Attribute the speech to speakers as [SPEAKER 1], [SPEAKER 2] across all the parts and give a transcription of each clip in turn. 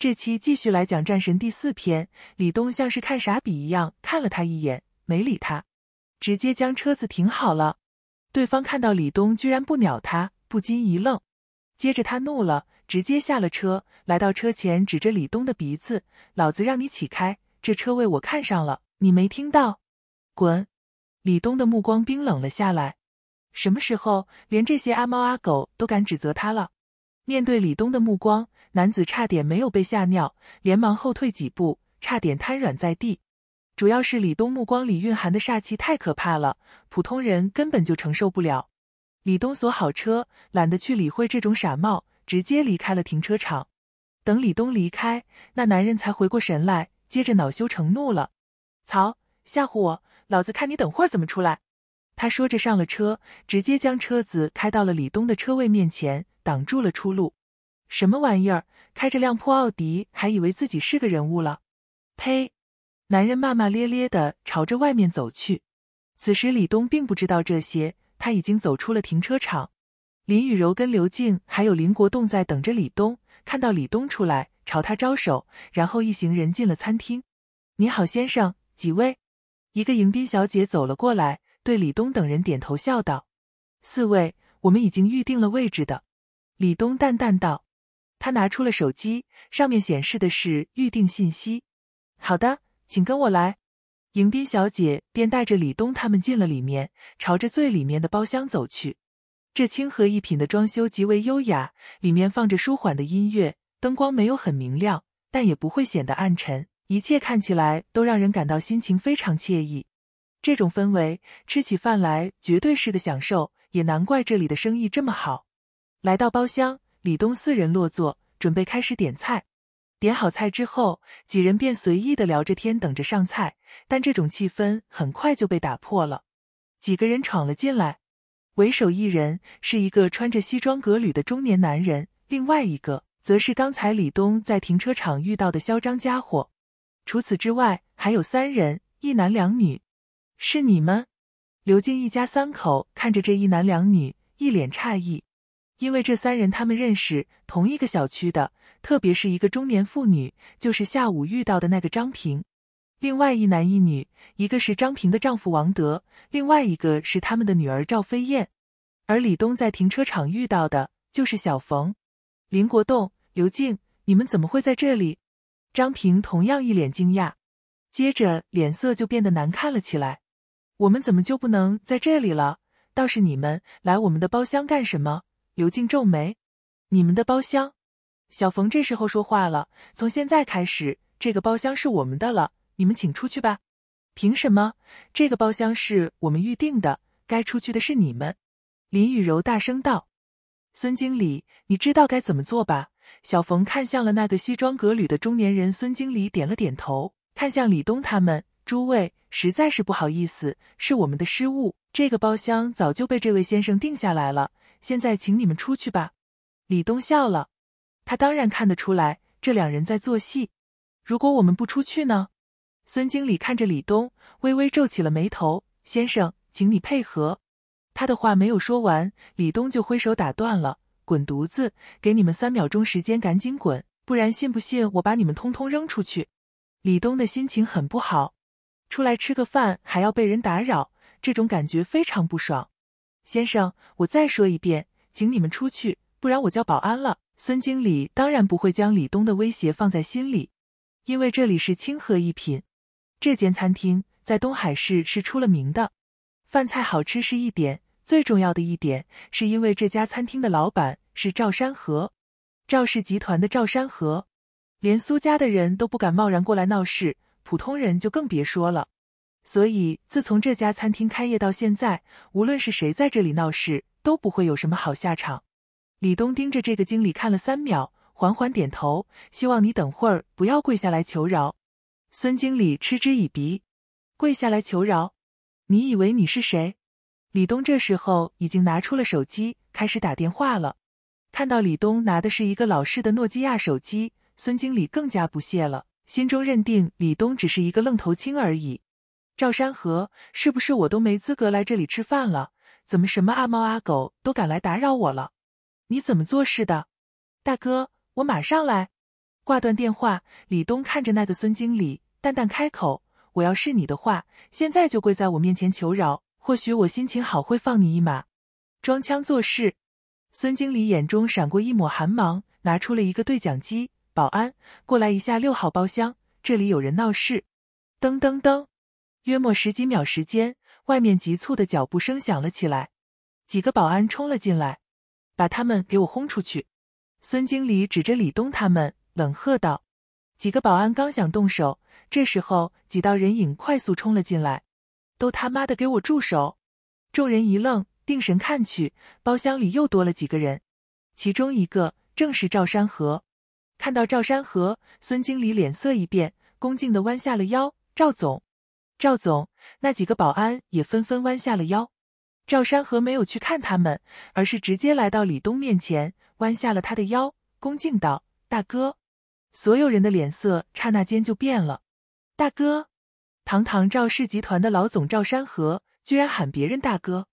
[SPEAKER 1] 这期继续来讲《战神》第四篇。李东像是看傻逼一样看了他一眼，没理他，直接将车子停好了。对方看到李东居然不鸟他，不禁一愣，接着他怒了，直接下了车，来到车前，指着李东的鼻子：“老子让你起开，这车位我看上了，你没听到？滚！”李东的目光冰冷了下来。什么时候连这些阿猫阿狗都敢指责他了？面对李东的目光，男子差点没有被吓尿，连忙后退几步，差点瘫软在地。主要是李东目光里蕴含的煞气太可怕了，普通人根本就承受不了。李东锁好车，懒得去理会这种傻帽，直接离开了停车场。等李东离开，那男人才回过神来，接着恼羞成怒了：“操，吓唬我，老子看你等会儿怎么出来！”他说着上了车，直接将车子开到了李东的车位面前。挡住了出路，什么玩意儿？开着辆破奥迪，还以为自己是个人物了？呸！男人骂骂咧咧的朝着外面走去。此时李东并不知道这些，他已经走出了停车场。林雨柔、跟刘静还有林国栋在等着李东，看到李东出来，朝他招手，然后一行人进了餐厅。你好，先生，几位？一个迎宾小姐走了过来，对李东等人点头笑道：“四位，我们已经预定了位置的。”李东淡淡道：“他拿出了手机，上面显示的是预定信息。好的，请跟我来。”迎宾小姐便带着李东他们进了里面，朝着最里面的包厢走去。这清河一品的装修极为优雅，里面放着舒缓的音乐，灯光没有很明亮，但也不会显得暗沉，一切看起来都让人感到心情非常惬意。这种氛围，吃起饭来绝对是个享受，也难怪这里的生意这么好。来到包厢，李东四人落座，准备开始点菜。点好菜之后，几人便随意的聊着天，等着上菜。但这种气氛很快就被打破了，几个人闯了进来。为首一人是一个穿着西装革履的中年男人，另外一个则是刚才李东在停车场遇到的嚣张家伙。除此之外，还有三人，一男两女。是你们？刘静一家三口看着这一男两女，一脸诧异。因为这三人他们认识同一个小区的，特别是一个中年妇女，就是下午遇到的那个张平。另外一男一女，一个是张平的丈夫王德，另外一个是他们的女儿赵飞燕。而李东在停车场遇到的就是小冯、林国栋、刘静。你们怎么会在这里？张平同样一脸惊讶，接着脸色就变得难看了起来。我们怎么就不能在这里了？倒是你们来我们的包厢干什么？刘静皱眉：“你们的包厢。”小冯这时候说话了：“从现在开始，这个包厢是我们的了，你们请出去吧。”“凭什么？这个包厢是我们预定的，该出去的是你们。”林雨柔大声道。“孙经理，你知道该怎么做吧？”小冯看向了那个西装革履的中年人，孙经理点了点头，看向李东他们：“诸位，实在是不好意思，是我们的失误，这个包厢早就被这位先生定下来了。”现在请你们出去吧。李东笑了，他当然看得出来这两人在做戏。如果我们不出去呢？孙经理看着李东，微微皱起了眉头。先生，请你配合。他的话没有说完，李东就挥手打断了：“滚犊子！给你们三秒钟时间，赶紧滚，不然信不信我把你们通通扔出去？”李东的心情很不好，出来吃个饭还要被人打扰，这种感觉非常不爽。先生，我再说一遍，请你们出去，不然我叫保安了。孙经理当然不会将李东的威胁放在心里，因为这里是清河一品，这间餐厅在东海市是出了名的。饭菜好吃是一点，最重要的一点是因为这家餐厅的老板是赵山河，赵氏集团的赵山河，连苏家的人都不敢贸然过来闹事，普通人就更别说了。所以，自从这家餐厅开业到现在，无论是谁在这里闹事，都不会有什么好下场。李东盯着这个经理看了三秒，缓缓点头，希望你等会儿不要跪下来求饶。孙经理嗤之以鼻，跪下来求饶？你以为你是谁？李东这时候已经拿出了手机，开始打电话了。看到李东拿的是一个老式的诺基亚手机，孙经理更加不屑了，心中认定李东只是一个愣头青而已。赵山河，是不是我都没资格来这里吃饭了？怎么什么阿猫阿狗都敢来打扰我了？你怎么做事的，大哥？我马上来。挂断电话，李东看着那个孙经理，淡淡开口：“我要是你的话，现在就跪在我面前求饶，或许我心情好会放你一马。”装腔作势。孙经理眼中闪过一抹寒芒，拿出了一个对讲机：“保安，过来一下，六号包厢，这里有人闹事。”噔噔噔。约莫十几秒时间，外面急促的脚步声响了起来，几个保安冲了进来，把他们给我轰出去！孙经理指着李东他们，冷喝道：“几个保安刚想动手，这时候几道人影快速冲了进来，都他妈的给我住手！”众人一愣，定神看去，包厢里又多了几个人，其中一个正是赵山河。看到赵山河，孙经理脸色一变，恭敬的弯下了腰：“赵总。”赵总，那几个保安也纷纷弯下了腰。赵山河没有去看他们，而是直接来到李东面前，弯下了他的腰，恭敬道：“大哥。”所有人的脸色刹那间就变了。“大哥！”堂堂赵氏集团的老总赵山河，居然喊别人大哥？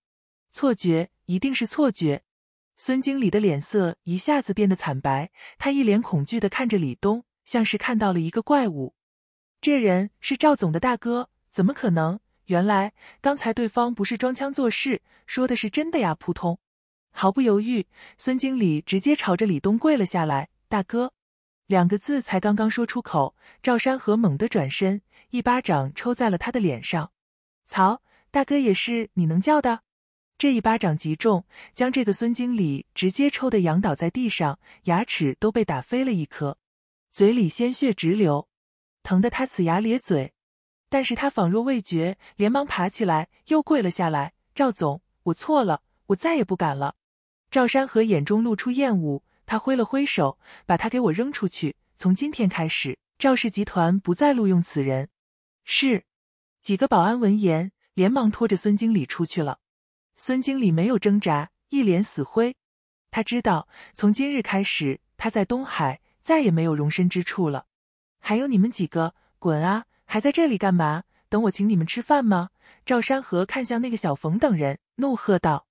[SPEAKER 1] 错觉，一定是错觉！孙经理的脸色一下子变得惨白，他一脸恐惧的看着李东，像是看到了一个怪物。这人是赵总的大哥。怎么可能？原来刚才对方不是装腔作势，说的是真的呀！扑通，毫不犹豫，孙经理直接朝着李东跪了下来。“大哥！”两个字才刚刚说出口，赵山河猛地转身，一巴掌抽在了他的脸上。“操！大哥也是你能叫的？”这一巴掌极重，将这个孙经理直接抽的仰倒在地上，牙齿都被打飞了一颗，嘴里鲜血直流，疼得他呲牙咧嘴。但是他仿若未觉，连忙爬起来，又跪了下来。赵总，我错了，我再也不敢了。赵山河眼中露出厌恶，他挥了挥手，把他给我扔出去。从今天开始，赵氏集团不再录用此人。是。几个保安闻言，连忙拖着孙经理出去了。孙经理没有挣扎，一脸死灰。他知道，从今日开始，他在东海再也没有容身之处了。还有你们几个，滚啊！还在这里干嘛？等我请你们吃饭吗？赵山河看向那个小冯等人，怒喝道：“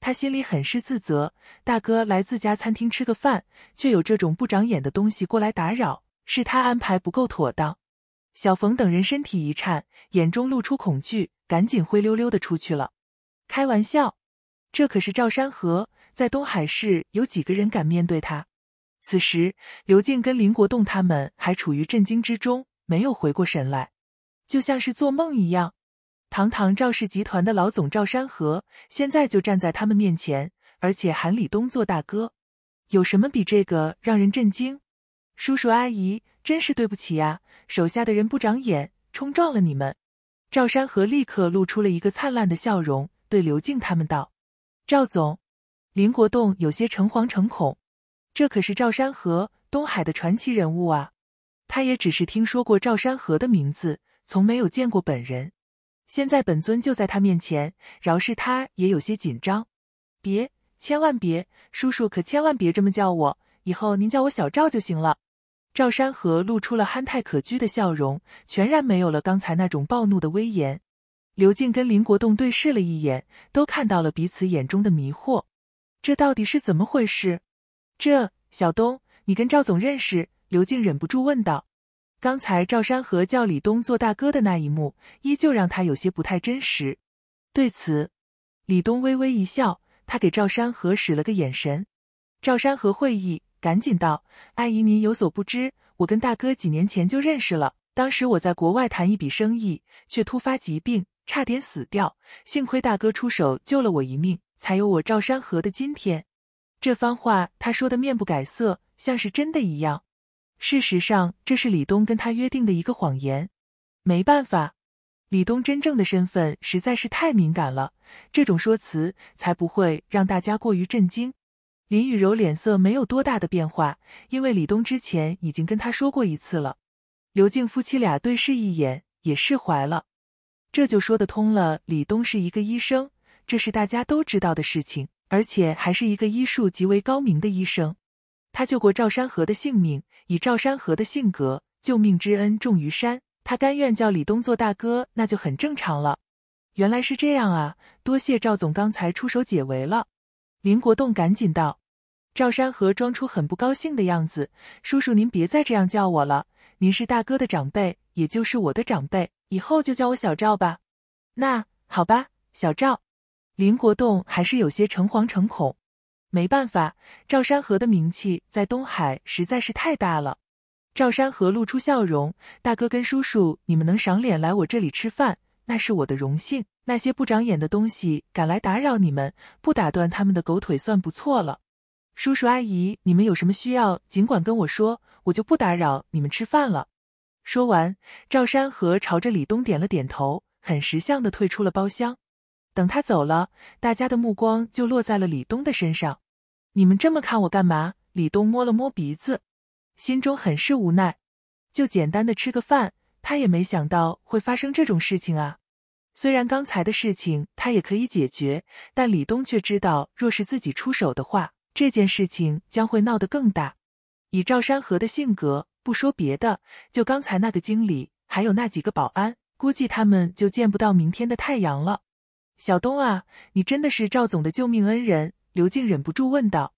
[SPEAKER 1] 他心里很是自责，大哥来自家餐厅吃个饭，却有这种不长眼的东西过来打扰，是他安排不够妥当。”小冯等人身体一颤，眼中露出恐惧，赶紧灰溜溜的出去了。开玩笑，这可是赵山河，在东海市有几个人敢面对他？此时，刘静跟林国栋他们还处于震惊之中。没有回过神来，就像是做梦一样。堂堂赵氏集团的老总赵山河，现在就站在他们面前，而且喊李东做大哥，有什么比这个让人震惊？叔叔阿姨，真是对不起呀，手下的人不长眼，冲撞了你们。赵山河立刻露出了一个灿烂的笑容，对刘静他们道：“赵总，林国栋有些诚惶诚恐，这可是赵山河东海的传奇人物啊。”他也只是听说过赵山河的名字，从没有见过本人。现在本尊就在他面前，饶是他也有些紧张。别，千万别，叔叔可千万别这么叫我，以后您叫我小赵就行了。赵山河露出了憨态可掬的笑容，全然没有了刚才那种暴怒的威严。刘静跟林国栋对视了一眼，都看到了彼此眼中的迷惑。这到底是怎么回事？这小东，你跟赵总认识？刘静忍不住问道。刚才赵山河叫李东做大哥的那一幕，依旧让他有些不太真实。对此，李东微微一笑，他给赵山河使了个眼神，赵山河会意，赶紧道：“阿姨，您有所不知，我跟大哥几年前就认识了。当时我在国外谈一笔生意，却突发疾病，差点死掉，幸亏大哥出手救了我一命，才有我赵山河的今天。”这番话，他说的面不改色，像是真的一样。事实上，这是李东跟他约定的一个谎言。没办法，李东真正的身份实在是太敏感了，这种说辞才不会让大家过于震惊。林雨柔脸色没有多大的变化，因为李东之前已经跟她说过一次了。刘静夫妻俩对视一眼，也释怀了。这就说得通了，李东是一个医生，这是大家都知道的事情，而且还是一个医术极为高明的医生。他救过赵山河的性命，以赵山河的性格，救命之恩重于山，他甘愿叫李东做大哥，那就很正常了。原来是这样啊，多谢赵总刚才出手解围了。林国栋赶紧道。赵山河装出很不高兴的样子：“叔叔您别再这样叫我了，您是大哥的长辈，也就是我的长辈，以后就叫我小赵吧。”那好吧，小赵。林国栋还是有些诚惶诚恐。没办法，赵山河的名气在东海实在是太大了。赵山河露出笑容：“大哥跟叔叔，你们能赏脸来我这里吃饭，那是我的荣幸。那些不长眼的东西敢来打扰你们，不打断他们的狗腿算不错了。”叔叔阿姨，你们有什么需要，尽管跟我说，我就不打扰你们吃饭了。”说完，赵山河朝着李东点了点头，很识相的退出了包厢。等他走了，大家的目光就落在了李东的身上。你们这么看我干嘛？李东摸了摸鼻子，心中很是无奈。就简单的吃个饭，他也没想到会发生这种事情啊。虽然刚才的事情他也可以解决，但李东却知道，若是自己出手的话，这件事情将会闹得更大。以赵山河的性格，不说别的，就刚才那个经理，还有那几个保安，估计他们就见不到明天的太阳了。小东啊，你真的是赵总的救命恩人。”刘静忍不住问道。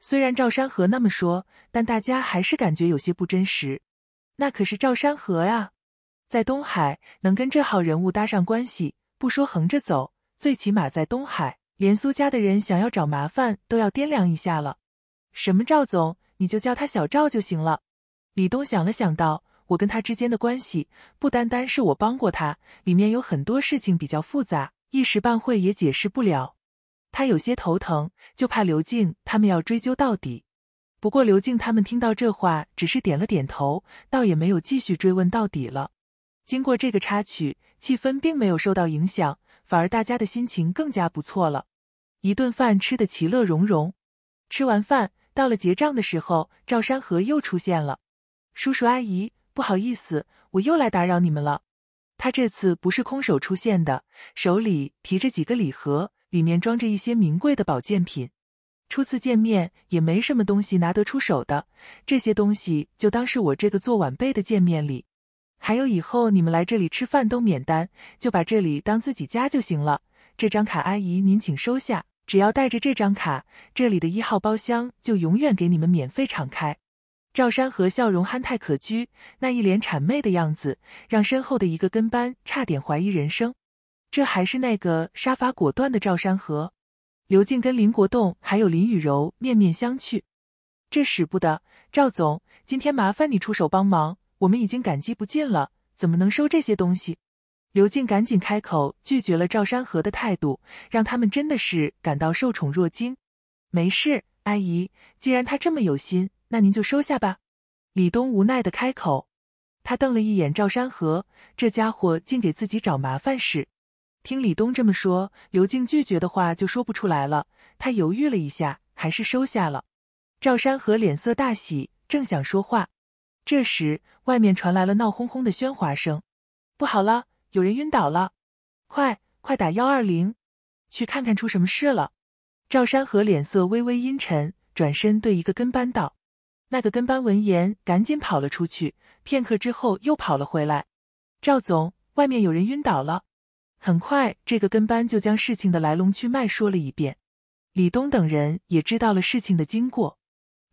[SPEAKER 1] 虽然赵山河那么说，但大家还是感觉有些不真实。那可是赵山河啊，在东海能跟这号人物搭上关系，不说横着走，最起码在东海，连苏家的人想要找麻烦都要掂量一下了。什么赵总，你就叫他小赵就行了。”李东想了想道：“我跟他之间的关系，不单单是我帮过他，里面有很多事情比较复杂。”一时半会也解释不了，他有些头疼，就怕刘静他们要追究到底。不过刘静他们听到这话，只是点了点头，倒也没有继续追问到底了。经过这个插曲，气氛并没有受到影响，反而大家的心情更加不错了。一顿饭吃得其乐融融。吃完饭，到了结账的时候，赵山河又出现了：“叔叔阿姨，不好意思，我又来打扰你们了。”他这次不是空手出现的，手里提着几个礼盒，里面装着一些名贵的保健品。初次见面也没什么东西拿得出手的，这些东西就当是我这个做晚辈的见面礼。还有以后你们来这里吃饭都免单，就把这里当自己家就行了。这张卡，阿姨您请收下，只要带着这张卡，这里的一号包厢就永远给你们免费敞开。赵山河笑容憨态可掬，那一脸谄媚的样子，让身后的一个跟班差点怀疑人生。这还是那个杀伐果断的赵山河？刘静跟林国栋还有林雨柔面面相觑，这使不得，赵总，今天麻烦你出手帮忙，我们已经感激不尽了，怎么能收这些东西？刘静赶紧开口拒绝了赵山河的态度，让他们真的是感到受宠若惊。没事，阿姨，既然他这么有心。那您就收下吧。”李东无奈的开口，他瞪了一眼赵山河，这家伙竟给自己找麻烦事。听李东这么说，刘静拒绝的话就说不出来了。他犹豫了一下，还是收下了。赵山河脸色大喜，正想说话，这时外面传来了闹哄哄的喧哗声：“不好了，有人晕倒了！快，快打幺二零，去看看出什么事了。”赵山河脸色微微阴沉，转身对一个跟班道。那个跟班闻言，赶紧跑了出去。片刻之后，又跑了回来。赵总，外面有人晕倒了。很快，这个跟班就将事情的来龙去脉说了一遍。李东等人也知道了事情的经过，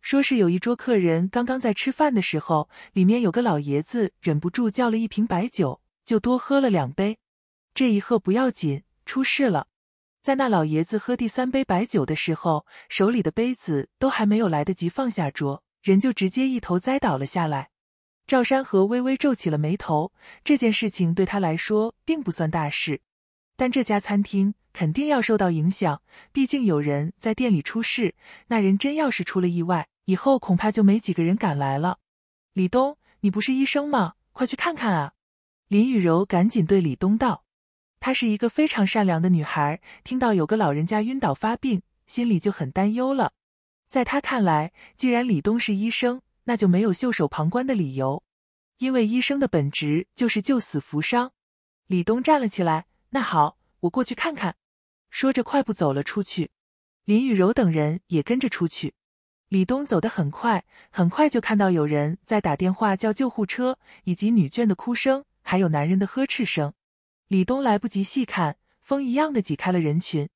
[SPEAKER 1] 说是有一桌客人刚刚在吃饭的时候，里面有个老爷子忍不住叫了一瓶白酒，就多喝了两杯。这一喝不要紧，出事了。在那老爷子喝第三杯白酒的时候，手里的杯子都还没有来得及放下桌。人就直接一头栽倒了下来，赵山河微微皱起了眉头。这件事情对他来说并不算大事，但这家餐厅肯定要受到影响。毕竟有人在店里出事，那人真要是出了意外，以后恐怕就没几个人敢来了。李东，你不是医生吗？快去看看啊！林雨柔赶紧对李东道：“她是一个非常善良的女孩，听到有个老人家晕倒发病，心里就很担忧了。”在他看来，既然李东是医生，那就没有袖手旁观的理由，因为医生的本职就是救死扶伤。李东站了起来：“那好，我过去看看。”说着，快步走了出去。林雨柔等人也跟着出去。李东走得很快，很快就看到有人在打电话叫救护车，以及女眷的哭声，还有男人的呵斥声。李东来不及细看，风一样的挤开了人群。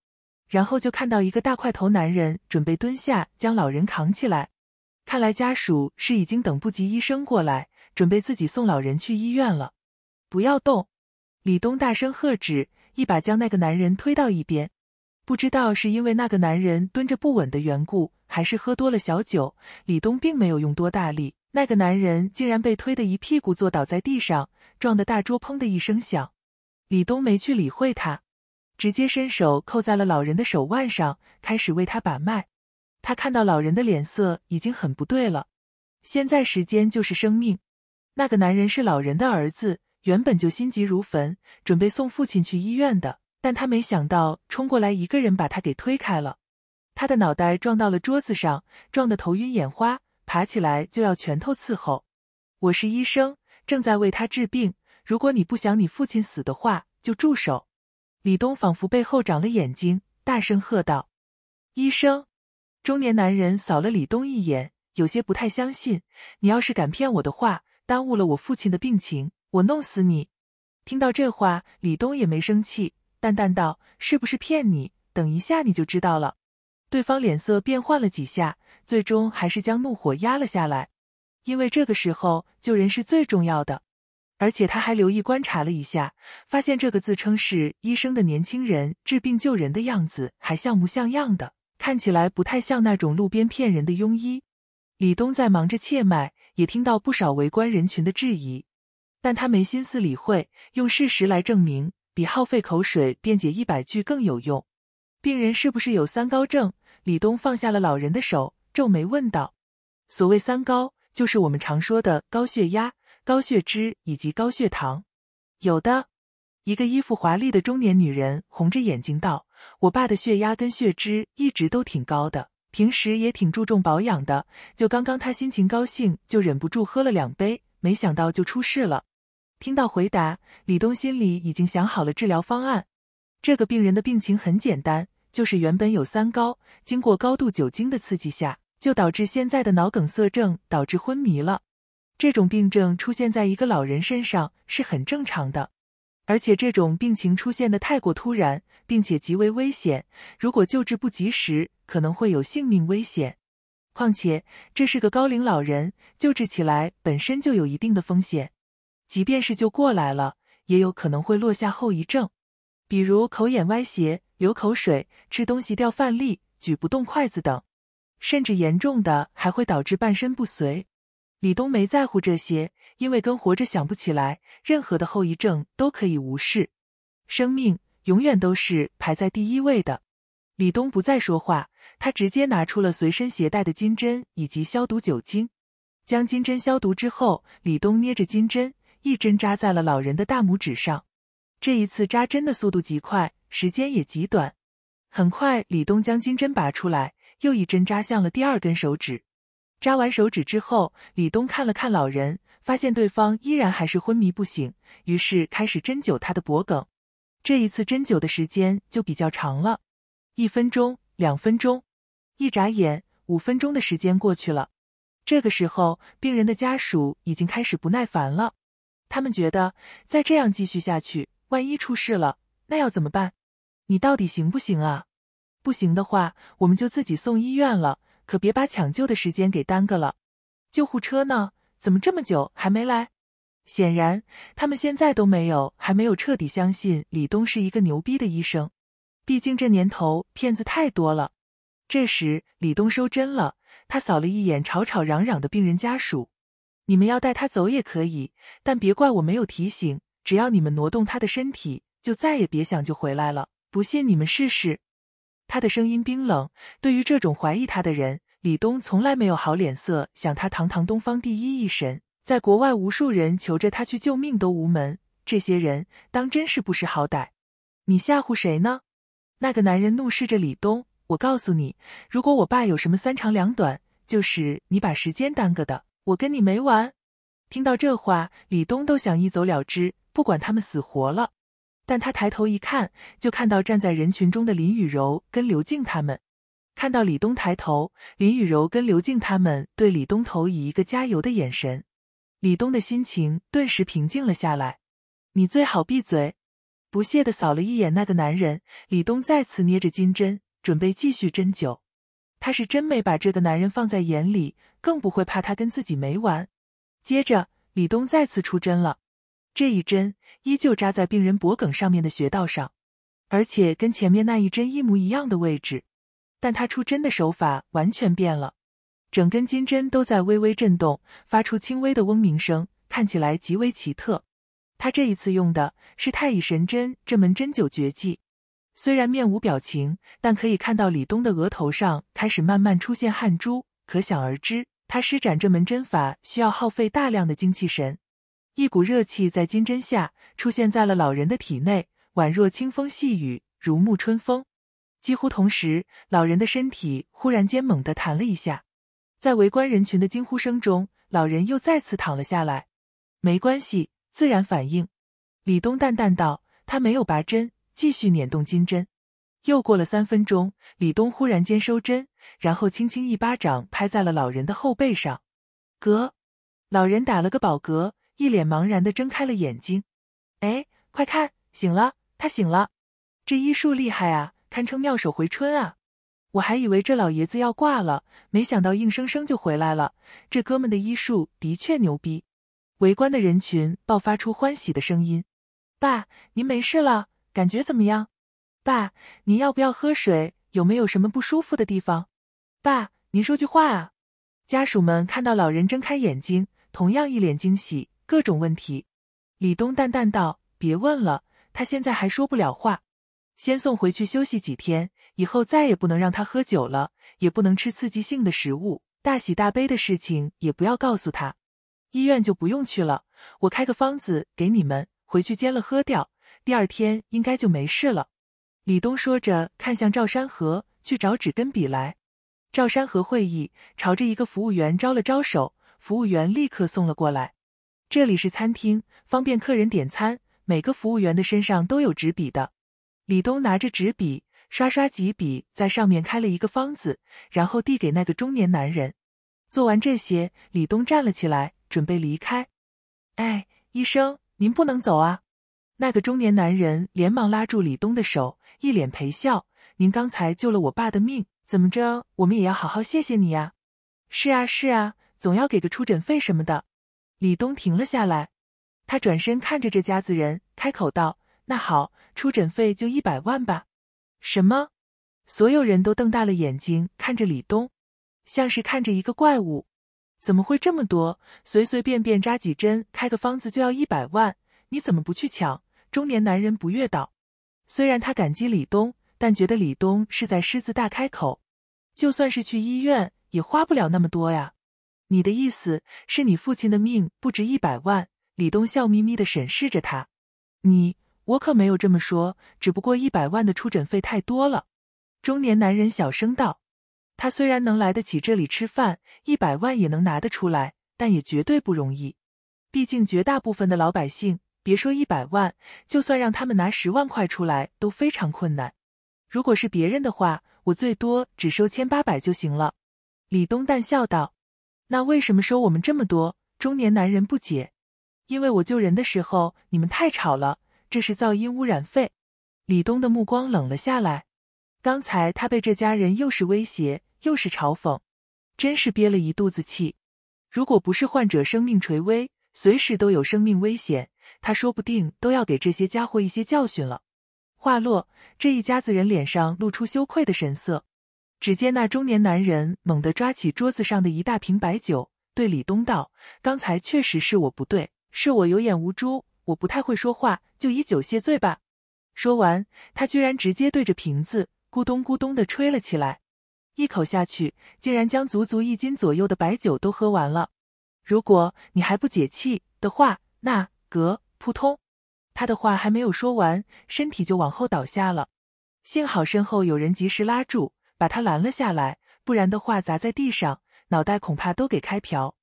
[SPEAKER 1] 然后就看到一个大块头男人准备蹲下将老人扛起来，看来家属是已经等不及医生过来，准备自己送老人去医院了。不要动！李东大声喝止，一把将那个男人推到一边。不知道是因为那个男人蹲着不稳的缘故，还是喝多了小酒，李东并没有用多大力，那个男人竟然被推得一屁股坐倒在地上，撞的大桌砰的一声响。李东没去理会他。直接伸手扣在了老人的手腕上，开始为他把脉。他看到老人的脸色已经很不对了。现在时间就是生命。那个男人是老人的儿子，原本就心急如焚，准备送父亲去医院的。但他没想到冲过来一个人把他给推开了，他的脑袋撞到了桌子上，撞得头晕眼花，爬起来就要拳头伺候。我是医生，正在为他治病。如果你不想你父亲死的话，就住手。李东仿佛背后长了眼睛，大声喝道：“医生！”中年男人扫了李东一眼，有些不太相信：“你要是敢骗我的话，耽误了我父亲的病情，我弄死你！”听到这话，李东也没生气，淡淡道：“是不是骗你？等一下你就知道了。”对方脸色变换了几下，最终还是将怒火压了下来，因为这个时候救人是最重要的。而且他还留意观察了一下，发现这个自称是医生的年轻人治病救人的样子还像模像样的，看起来不太像那种路边骗人的庸医。李东在忙着切脉，也听到不少围观人群的质疑，但他没心思理会，用事实来证明，比耗费口水辩解一百句更有用。病人是不是有三高症？李东放下了老人的手，皱眉问道：“所谓三高，就是我们常说的高血压。”高血脂以及高血糖，有的，一个衣服华丽的中年女人红着眼睛道：“我爸的血压跟血脂一直都挺高的，平时也挺注重保养的。就刚刚他心情高兴，就忍不住喝了两杯，没想到就出事了。”听到回答，李东心里已经想好了治疗方案。这个病人的病情很简单，就是原本有三高，经过高度酒精的刺激下，就导致现在的脑梗塞症，导致昏迷了。这种病症出现在一个老人身上是很正常的，而且这种病情出现的太过突然，并且极为危险。如果救治不及时，可能会有性命危险。况且这是个高龄老人，救治起来本身就有一定的风险。即便是救过来了，也有可能会落下后遗症，比如口眼歪斜、流口水、吃东西掉饭粒、举不动筷子等，甚至严重的还会导致半身不遂。李东没在乎这些，因为跟活着想不起来，任何的后遗症都可以无视。生命永远都是排在第一位的。李东不再说话，他直接拿出了随身携带的金针以及消毒酒精，将金针消毒之后，李东捏着金针，一针扎在了老人的大拇指上。这一次扎针的速度极快，时间也极短。很快，李东将金针拔出来，又一针扎向了第二根手指。扎完手指之后，李东看了看老人，发现对方依然还是昏迷不醒，于是开始针灸他的脖颈。这一次针灸的时间就比较长了，一分钟、两分钟，一眨眼，五分钟的时间过去了。这个时候，病人的家属已经开始不耐烦了，他们觉得再这样继续下去，万一出事了，那要怎么办？你到底行不行啊？不行的话，我们就自己送医院了。可别把抢救的时间给耽搁了，救护车呢？怎么这么久还没来？显然，他们现在都没有还没有彻底相信李东是一个牛逼的医生，毕竟这年头骗子太多了。这时，李东收针了，他扫了一眼吵吵嚷嚷的病人家属，你们要带他走也可以，但别怪我没有提醒，只要你们挪动他的身体，就再也别想就回来了。不信你们试试。他的声音冰冷，对于这种怀疑他的人，李东从来没有好脸色。想他堂堂东方第一医神，在国外无数人求着他去救命都无门，这些人当真是不识好歹。你吓唬谁呢？那个男人怒视着李东，我告诉你，如果我爸有什么三长两短，就是你把时间耽搁的，我跟你没完。听到这话，李东都想一走了之，不管他们死活了。但他抬头一看，就看到站在人群中的林雨柔跟刘静他们。看到李东抬头，林雨柔跟刘静他们对李东投以一个加油的眼神。李东的心情顿时平静了下来。你最好闭嘴！不屑的扫了一眼那个男人，李东再次捏着金针，准备继续针灸。他是真没把这个男人放在眼里，更不会怕他跟自己没完。接着，李东再次出针了。这一针。依旧扎在病人脖梗上面的穴道上，而且跟前面那一针一模一样的位置，但他出针的手法完全变了，整根金针都在微微震动，发出轻微的嗡鸣声，看起来极为奇特。他这一次用的是太乙神针这门针灸绝技，虽然面无表情，但可以看到李东的额头上开始慢慢出现汗珠，可想而知，他施展这门针法需要耗费大量的精气神。一股热气在金针下。出现在了老人的体内，宛若清风细雨，如沐春风。几乎同时，老人的身体忽然间猛地弹了一下，在围观人群的惊呼声中，老人又再次躺了下来。没关系，自然反应。”李东淡淡道。他没有拔针，继续捻动金针。又过了三分钟，李东忽然间收针，然后轻轻一巴掌拍在了老人的后背上。嗝，老人打了个饱嗝，一脸茫然的睁开了眼睛。哎，快看，醒了！他醒了，这医术厉害啊，堪称妙手回春啊！我还以为这老爷子要挂了，没想到硬生生就回来了。这哥们的医术的确牛逼！围观的人群爆发出欢喜的声音。爸，您没事了，感觉怎么样？爸，您要不要喝水？有没有什么不舒服的地方？爸，您说句话啊！家属们看到老人睁开眼睛，同样一脸惊喜，各种问题。李东淡淡道：“别问了，他现在还说不了话，先送回去休息几天。以后再也不能让他喝酒了，也不能吃刺激性的食物，大喜大悲的事情也不要告诉他。医院就不用去了，我开个方子给你们，回去煎了喝掉，第二天应该就没事了。”李东说着，看向赵山河，去找纸跟笔来。赵山河会意，朝着一个服务员招了招手，服务员立刻送了过来。这里是餐厅，方便客人点餐。每个服务员的身上都有纸笔的。李东拿着纸笔，刷刷几笔在上面开了一个方子，然后递给那个中年男人。做完这些，李东站了起来，准备离开。哎，医生，您不能走啊！那个中年男人连忙拉住李东的手，一脸陪笑：“您刚才救了我爸的命，怎么着，我们也要好好谢谢你呀！”“是啊，是啊，总要给个出诊费什么的。”李东停了下来，他转身看着这家子人，开口道：“那好，出诊费就一百万吧。”什么？所有人都瞪大了眼睛看着李东，像是看着一个怪物。怎么会这么多？随随便便扎几针，开个方子就要一百万？你怎么不去抢？中年男人不悦道。虽然他感激李东，但觉得李东是在狮子大开口。就算是去医院，也花不了那么多呀。你的意思是，你父亲的命不值一百万？李东笑眯眯的审视着他。你，我可没有这么说，只不过一百万的出诊费太多了。中年男人小声道：“他虽然能来得起这里吃饭，一百万也能拿得出来，但也绝对不容易。毕竟绝大部分的老百姓，别说一百万，就算让他们拿十万块出来都非常困难。如果是别人的话，我最多只收千八百就行了。”李东淡笑道。那为什么收我们这么多？中年男人不解。因为我救人的时候你们太吵了，这是噪音污染费。李东的目光冷了下来。刚才他被这家人又是威胁又是嘲讽，真是憋了一肚子气。如果不是患者生命垂危，随时都有生命危险，他说不定都要给这些家伙一些教训了。话落，这一家子人脸上露出羞愧的神色。只见那中年男人猛地抓起桌子上的一大瓶白酒，对李东道：“刚才确实是我不对，是我有眼无珠，我不太会说话，就以酒谢罪吧。”说完，他居然直接对着瓶子咕咚咕咚的吹了起来，一口下去，竟然将足足一斤左右的白酒都喝完了。如果你还不解气的话，那嗝，扑通！他的话还没有说完，身体就往后倒下了，幸好身后有人及时拉住。把他拦了下来，不然的话砸在地上，脑袋恐怕都给开瓢。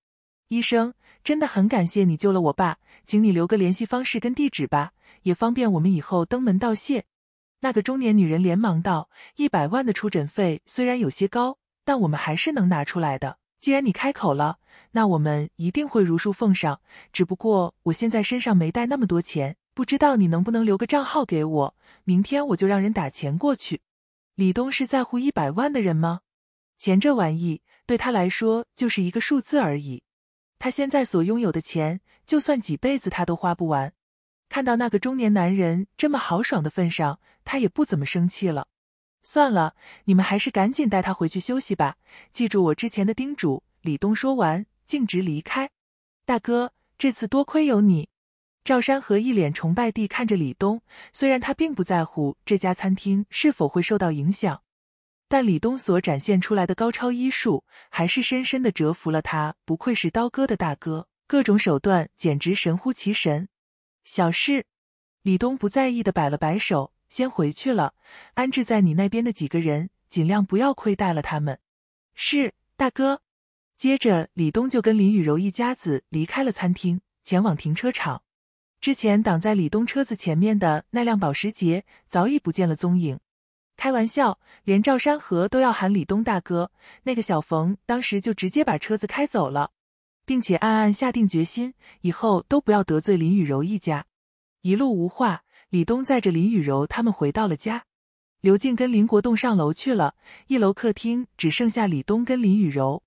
[SPEAKER 1] 医生，真的很感谢你救了我爸，请你留个联系方式跟地址吧，也方便我们以后登门道谢。那个中年女人连忙道：“一百万的出诊费虽然有些高，但我们还是能拿出来的。既然你开口了，那我们一定会如数奉上。只不过我现在身上没带那么多钱，不知道你能不能留个账号给我，明天我就让人打钱过去。”李东是在乎一百万的人吗？钱这玩意对他来说就是一个数字而已，他现在所拥有的钱，就算几辈子他都花不完。看到那个中年男人这么豪爽的份上，他也不怎么生气了。算了，你们还是赶紧带他回去休息吧。记住我之前的叮嘱。李东说完，径直离开。大哥，这次多亏有你。赵山河一脸崇拜地看着李东，虽然他并不在乎这家餐厅是否会受到影响，但李东所展现出来的高超医术还是深深的折服了他。不愧是刀哥的大哥，各种手段简直神乎其神。小事，李东不在意的摆了摆手，先回去了。安置在你那边的几个人，尽量不要亏待了他们。是，大哥。接着，李东就跟林雨柔一家子离开了餐厅，前往停车场。之前挡在李东车子前面的那辆保时捷早已不见了踪影。开玩笑，连赵山河都要喊李东大哥。那个小冯当时就直接把车子开走了，并且暗暗下定决心，以后都不要得罪林雨柔一家。一路无话，李东载着林雨柔他们回到了家。刘静跟林国栋上楼去了，一楼客厅只剩下李东跟林雨柔。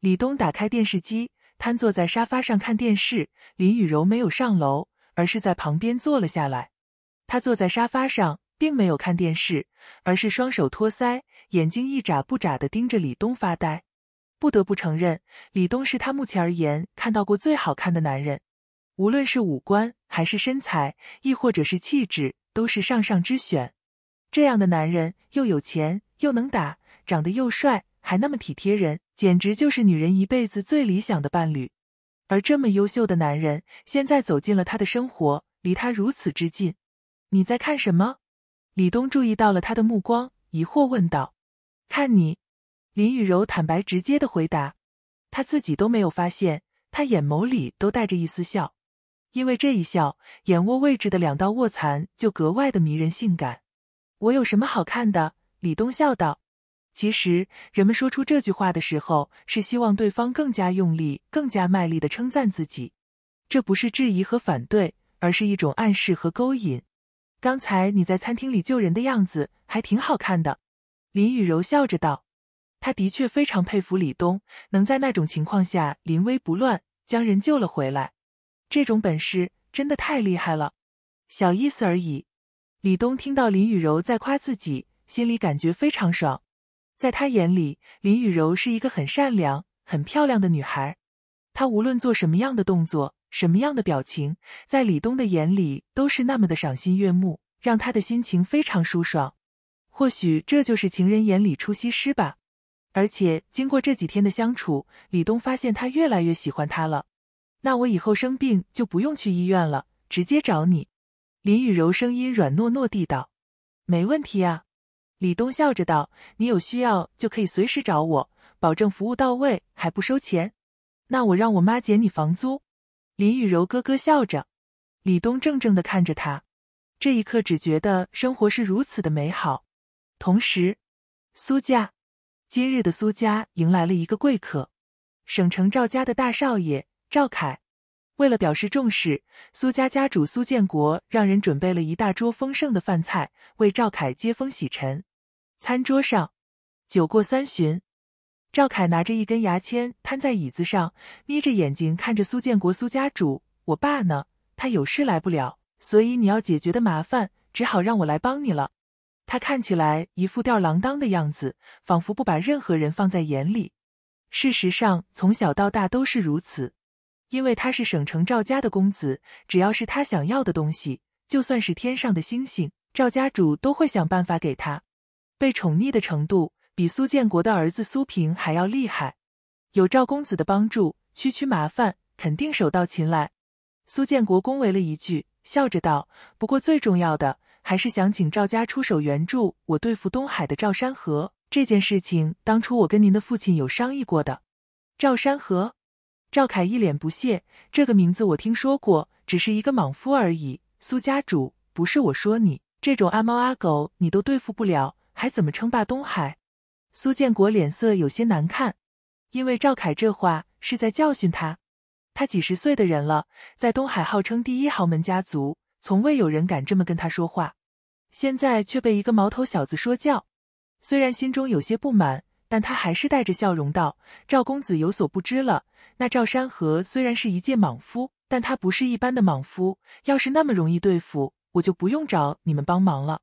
[SPEAKER 1] 李东打开电视机，瘫坐在沙发上看电视。林雨柔没有上楼。而是在旁边坐了下来，他坐在沙发上，并没有看电视，而是双手托腮，眼睛一眨不眨的盯着李东发呆。不得不承认，李东是他目前而言看到过最好看的男人，无论是五官还是身材，亦或者是气质，都是上上之选。这样的男人又有钱又能打，长得又帅，还那么体贴人，简直就是女人一辈子最理想的伴侣。而这么优秀的男人，现在走进了他的生活，离他如此之近，你在看什么？李东注意到了他的目光，疑惑问道：“看你。”林雨柔坦白直接的回答：“他自己都没有发现，他眼眸里都带着一丝笑，因为这一笑，眼窝位置的两道卧蚕就格外的迷人性感。”“我有什么好看的？”李东笑道。其实，人们说出这句话的时候，是希望对方更加用力、更加卖力的称赞自己。这不是质疑和反对，而是一种暗示和勾引。刚才你在餐厅里救人的样子还挺好看的，林雨柔笑着道。他的确非常佩服李东，能在那种情况下临危不乱，将人救了回来，这种本事真的太厉害了。小意思而已。李东听到林雨柔在夸自己，心里感觉非常爽。在他眼里，林雨柔是一个很善良、很漂亮的女孩。她无论做什么样的动作、什么样的表情，在李东的眼里都是那么的赏心悦目，让他的心情非常舒爽。或许这就是情人眼里出西施吧。而且经过这几天的相处，李东发现他越来越喜欢她了。那我以后生病就不用去医院了，直接找你。林雨柔声音软糯糯地道：“没问题啊。”李东笑着道：“你有需要就可以随时找我，保证服务到位，还不收钱。”那我让我妈减你房租。”林雨柔咯咯笑着。李东怔怔的看着他，这一刻只觉得生活是如此的美好。同时，苏家，今日的苏家迎来了一个贵客——省城赵家的大少爷赵凯。为了表示重视，苏家家主苏建国让人准备了一大桌丰盛的饭菜，为赵凯接风洗尘。餐桌上，酒过三巡，赵凯拿着一根牙签，瘫在椅子上，眯着眼睛看着苏建国。苏家主，我爸呢？他有事来不了，所以你要解决的麻烦，只好让我来帮你了。他看起来一副吊儿郎当的样子，仿佛不把任何人放在眼里。事实上，从小到大都是如此，因为他是省城赵家的公子，只要是他想要的东西，就算是天上的星星，赵家主都会想办法给他。被宠溺的程度比苏建国的儿子苏平还要厉害，有赵公子的帮助，区区麻烦肯定手到擒来。苏建国恭维了一句，笑着道：“不过最重要的还是想请赵家出手援助我对付东海的赵山河这件事情，当初我跟您的父亲有商议过的。”赵山河，赵凯一脸不屑：“这个名字我听说过，只是一个莽夫而已。”苏家主，不是我说你，这种阿猫阿狗你都对付不了。还怎么称霸东海？苏建国脸色有些难看，因为赵凯这话是在教训他。他几十岁的人了，在东海号称第一豪门家族，从未有人敢这么跟他说话，现在却被一个毛头小子说教。虽然心中有些不满，但他还是带着笑容道：“赵公子有所不知了，那赵山河虽然是一介莽夫，但他不是一般的莽夫。要是那么容易对付，我就不用找你们帮忙了。”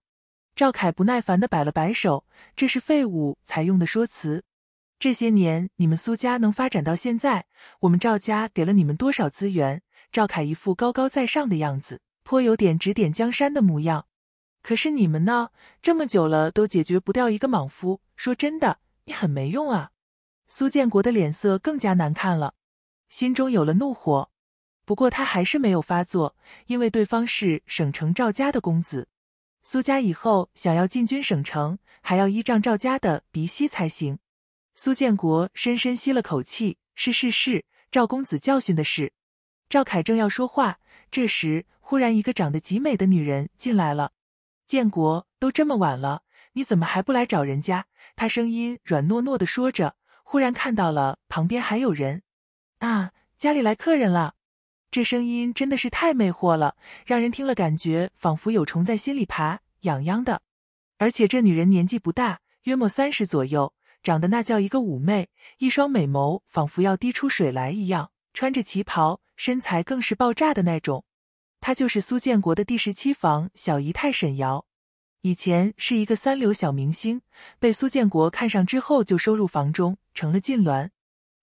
[SPEAKER 1] 赵凯不耐烦的摆了摆手，这是废物才用的说辞。这些年你们苏家能发展到现在，我们赵家给了你们多少资源？赵凯一副高高在上的样子，颇有点指点江山的模样。可是你们呢？这么久了都解决不掉一个莽夫，说真的，你很没用啊！苏建国的脸色更加难看了，心中有了怒火，不过他还是没有发作，因为对方是省城赵家的公子。苏家以后想要进军省城，还要依仗赵家的鼻息才行。苏建国深深吸了口气：“是是是，赵公子教训的是。”赵凯正要说话，这时忽然一个长得极美的女人进来了。“建国，都这么晚了，你怎么还不来找人家？”她声音软糯糯的说着，忽然看到了旁边还有人，“啊，家里来客人了。”这声音真的是太魅惑了，让人听了感觉仿佛有虫在心里爬，痒痒的。而且这女人年纪不大约莫三十左右，长得那叫一个妩媚，一双美眸仿佛要滴出水来一样，穿着旗袍，身材更是爆炸的那种。她就是苏建国的第十七房小姨太沈瑶，以前是一个三流小明星，被苏建国看上之后就收入房中，成了禁脔，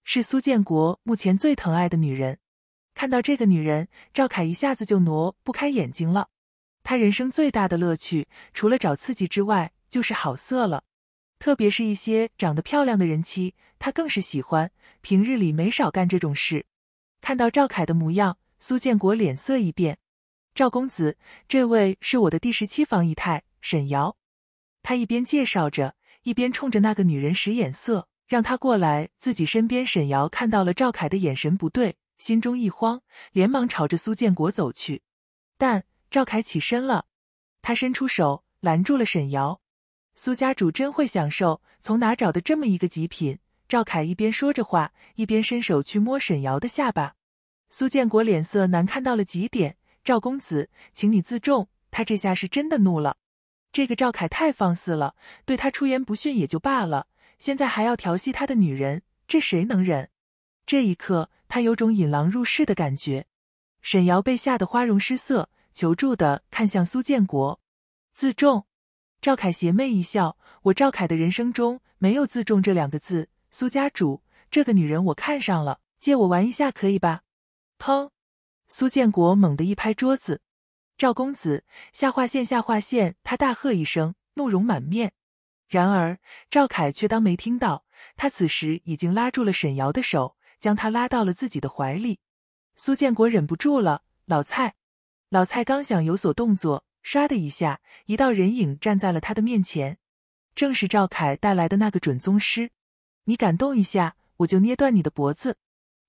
[SPEAKER 1] 是苏建国目前最疼爱的女人。看到这个女人，赵凯一下子就挪不开眼睛了。他人生最大的乐趣，除了找刺激之外，就是好色了。特别是一些长得漂亮的人妻，他更是喜欢。平日里没少干这种事。看到赵凯的模样，苏建国脸色一变：“赵公子，这位是我的第十七房姨太沈瑶。”他一边介绍着，一边冲着那个女人使眼色，让她过来自己身边。沈瑶看到了赵凯的眼神不对。心中一慌，连忙朝着苏建国走去，但赵凯起身了，他伸出手拦住了沈瑶。苏家主真会享受，从哪找的这么一个极品？赵凯一边说着话，一边伸手去摸沈瑶的下巴。苏建国脸色难看到了极点。赵公子，请你自重。他这下是真的怒了。这个赵凯太放肆了，对他出言不逊也就罢了，现在还要调戏他的女人，这谁能忍？这一刻。他有种引狼入室的感觉，沈瑶被吓得花容失色，求助的看向苏建国。自重，赵凯邪魅一笑：“我赵凯的人生中没有自重这两个字。”苏家主，这个女人我看上了，借我玩一下可以吧？砰！苏建国猛地一拍桌子：“赵公子！”下划线下划线他大喝一声，怒容满面。然而赵凯却当没听到，他此时已经拉住了沈瑶的手。将他拉到了自己的怀里，苏建国忍不住了。老蔡，老蔡刚想有所动作，唰的一下，一道人影站在了他的面前，正是赵凯带来的那个准宗师。你敢动一下，我就捏断你的脖子。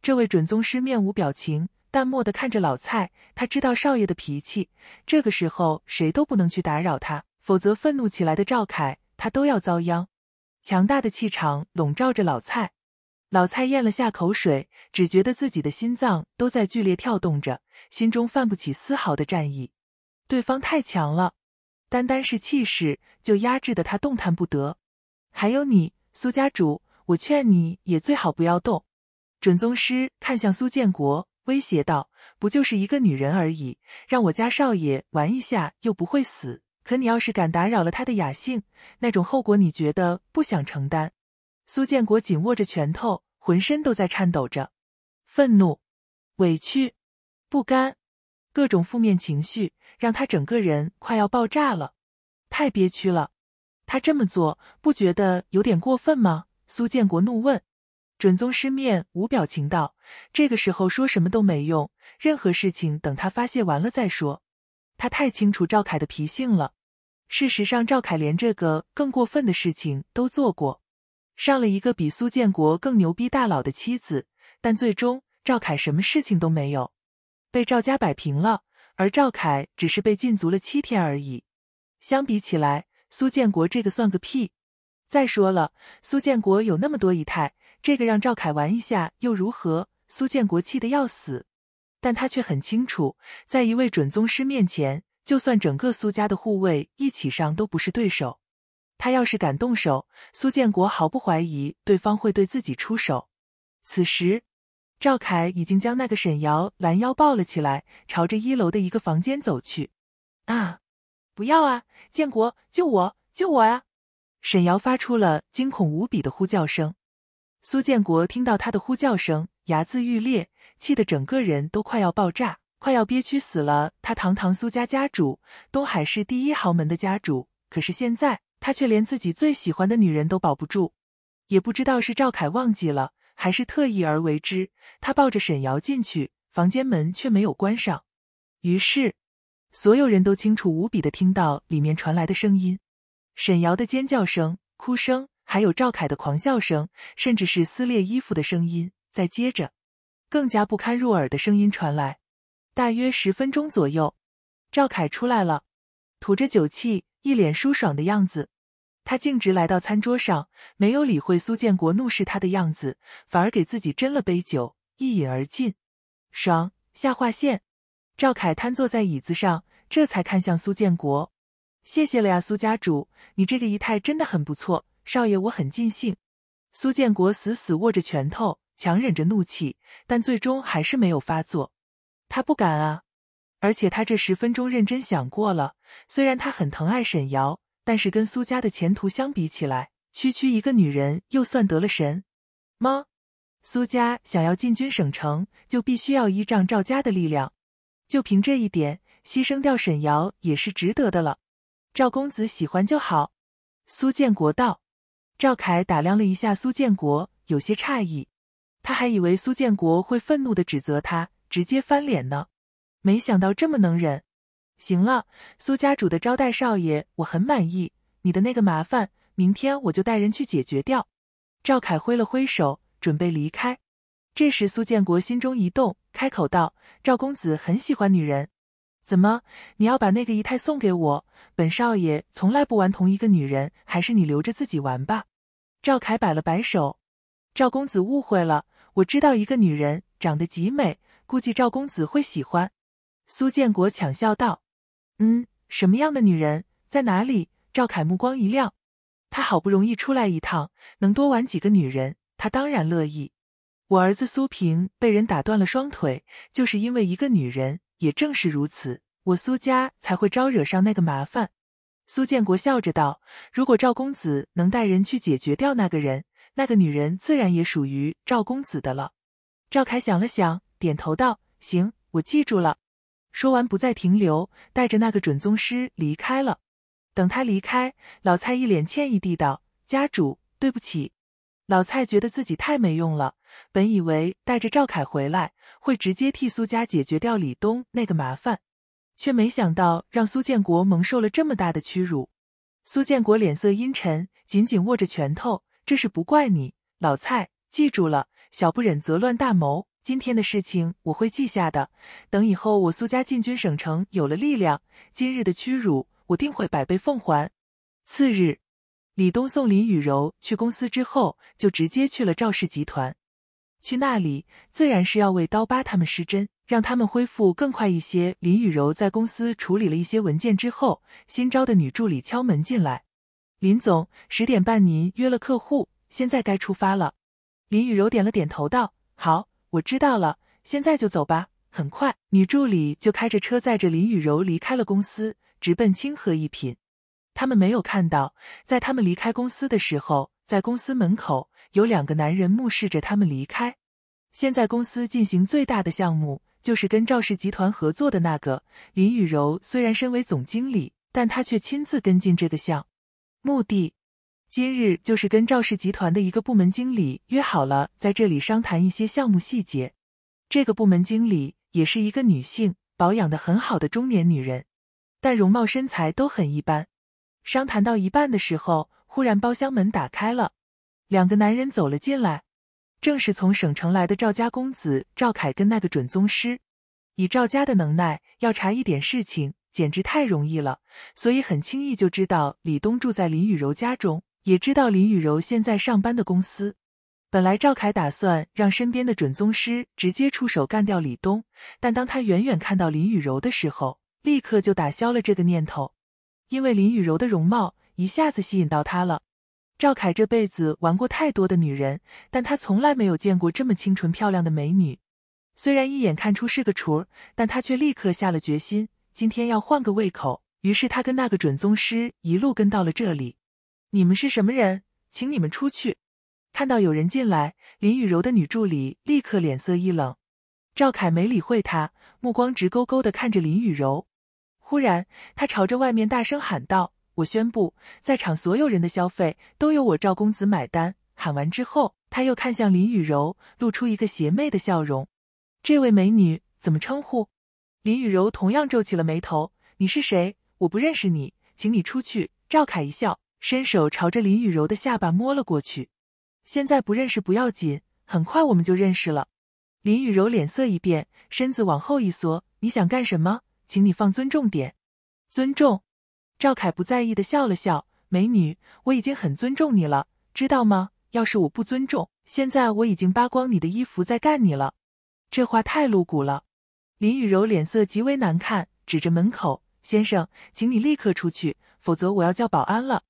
[SPEAKER 1] 这位准宗师面无表情，淡漠的看着老蔡。他知道少爷的脾气，这个时候谁都不能去打扰他，否则愤怒起来的赵凯，他都要遭殃。强大的气场笼罩着老蔡。老蔡咽了下口水，只觉得自己的心脏都在剧烈跳动着，心中泛不起丝毫的战意。对方太强了，单单是气势就压制得他动弹不得。还有你，苏家主，我劝你也最好不要动。准宗师看向苏建国，威胁道：“不就是一个女人而已，让我家少爷玩一下又不会死。可你要是敢打扰了他的雅兴，那种后果你觉得不想承担？”苏建国紧握着拳头。浑身都在颤抖着，愤怒、委屈、不甘，各种负面情绪让他整个人快要爆炸了，太憋屈了。他这么做，不觉得有点过分吗？苏建国怒问。准宗师面无表情道：“这个时候说什么都没用，任何事情等他发泄完了再说。他太清楚赵凯的脾性了。事实上，赵凯连这个更过分的事情都做过。”上了一个比苏建国更牛逼大佬的妻子，但最终赵凯什么事情都没有，被赵家摆平了。而赵凯只是被禁足了七天而已。相比起来，苏建国这个算个屁。再说了，苏建国有那么多姨太，这个让赵凯玩一下又如何？苏建国气得要死，但他却很清楚，在一位准宗师面前，就算整个苏家的护卫一起上，都不是对手。他要是敢动手，苏建国毫不怀疑对方会对自己出手。此时，赵凯已经将那个沈瑶拦腰抱了起来，朝着一楼的一个房间走去。啊！不要啊！建国，救我！救我啊！沈瑶发出了惊恐无比的呼叫声。苏建国听到他的呼叫声，牙眦欲裂，气得整个人都快要爆炸，快要憋屈死了。他堂堂苏家家主，东海市第一豪门的家主，可是现在……他却连自己最喜欢的女人都保不住，也不知道是赵凯忘记了，还是特意而为之。他抱着沈瑶进去，房间门却没有关上。于是，所有人都清楚无比的听到里面传来的声音：沈瑶的尖叫声、哭声，还有赵凯的狂笑声，甚至是撕裂衣服的声音。再接着，更加不堪入耳的声音传来。大约十分钟左右，赵凯出来了。吐着酒气，一脸舒爽的样子，他径直来到餐桌上，没有理会苏建国怒视他的样子，反而给自己斟了杯酒，一饮而尽，爽。下划线，赵凯瘫坐在椅子上，这才看向苏建国：“谢谢了呀，苏家主，你这个仪态真的很不错，少爷我很尽兴。”苏建国死死握着拳头，强忍着怒气，但最终还是没有发作，他不敢啊。而且他这十分钟认真想过了，虽然他很疼爱沈瑶，但是跟苏家的前途相比起来，区区一个女人又算得了什么？苏家想要进军省城，就必须要依仗赵家的力量。就凭这一点，牺牲掉沈瑶也是值得的了。赵公子喜欢就好。”苏建国道。赵凯打量了一下苏建国，有些诧异，他还以为苏建国会愤怒的指责他，直接翻脸呢。没想到这么能忍，行了，苏家主的招待少爷我很满意。你的那个麻烦，明天我就带人去解决掉。赵凯挥了挥手，准备离开。这时，苏建国心中一动，开口道：“赵公子很喜欢女人，怎么？你要把那个姨太送给我？本少爷从来不玩同一个女人，还是你留着自己玩吧。”赵凯摆了摆手：“赵公子误会了，我知道一个女人长得极美，估计赵公子会喜欢。”苏建国抢笑道：“嗯，什么样的女人，在哪里？”赵凯目光一亮，他好不容易出来一趟，能多玩几个女人，他当然乐意。我儿子苏平被人打断了双腿，就是因为一个女人，也正是如此，我苏家才会招惹上那个麻烦。”苏建国笑着道：“如果赵公子能带人去解决掉那个人，那个女人自然也属于赵公子的了。”赵凯想了想，点头道：“行，我记住了。”说完，不再停留，带着那个准宗师离开了。等他离开，老蔡一脸歉意地道：“家主，对不起。”老蔡觉得自己太没用了，本以为带着赵凯回来会直接替苏家解决掉李东那个麻烦，却没想到让苏建国蒙受了这么大的屈辱。苏建国脸色阴沉，紧紧握着拳头：“这事不怪你，老蔡，记住了，小不忍则乱大谋。”今天的事情我会记下的。等以后我苏家进军省城，有了力量，今日的屈辱我定会百倍奉还。次日，李东送林雨柔去公司之后，就直接去了赵氏集团。去那里自然是要为刀疤他们施针，让他们恢复更快一些。林雨柔在公司处理了一些文件之后，新招的女助理敲门进来：“林总，十点半您约了客户，现在该出发了。”林雨柔点了点头，道：“好。”我知道了，现在就走吧。很快，女助理就开着车载着林雨柔离开了公司，直奔清河一品。他们没有看到，在他们离开公司的时候，在公司门口有两个男人目视着他们离开。现在公司进行最大的项目，就是跟赵氏集团合作的那个。林雨柔虽然身为总经理，但她却亲自跟进这个项目，目的。今日就是跟赵氏集团的一个部门经理约好了，在这里商谈一些项目细节。这个部门经理也是一个女性，保养的很好的中年女人，但容貌身材都很一般。商谈到一半的时候，忽然包厢门打开了，两个男人走了进来，正是从省城来的赵家公子赵凯跟那个准宗师。以赵家的能耐，要查一点事情简直太容易了，所以很轻易就知道李东住在林雨柔家中。也知道林雨柔现在上班的公司。本来赵凯打算让身边的准宗师直接出手干掉李东，但当他远远看到林雨柔的时候，立刻就打消了这个念头，因为林雨柔的容貌一下子吸引到他了。赵凯这辈子玩过太多的女人，但他从来没有见过这么清纯漂亮的美女。虽然一眼看出是个雏儿，但他却立刻下了决心，今天要换个胃口。于是他跟那个准宗师一路跟到了这里。你们是什么人？请你们出去！看到有人进来，林雨柔的女助理立刻脸色一冷。赵凯没理会他，目光直勾勾的看着林雨柔。忽然，他朝着外面大声喊道：“我宣布，在场所有人的消费都由我赵公子买单！”喊完之后，他又看向林雨柔，露出一个邪魅的笑容：“这位美女怎么称呼？”林雨柔同样皱起了眉头：“你是谁？我不认识你，请你出去。”赵凯一笑。伸手朝着林雨柔的下巴摸了过去。现在不认识不要紧，很快我们就认识了。林雨柔脸色一变，身子往后一缩：“你想干什么？请你放尊重点。”“尊重。”赵凯不在意的笑了笑：“美女，我已经很尊重你了，知道吗？要是我不尊重，现在我已经扒光你的衣服在干你了。”这话太露骨了。林雨柔脸色极为难看，指着门口：“先生，请你立刻出去，否则我要叫保安了。”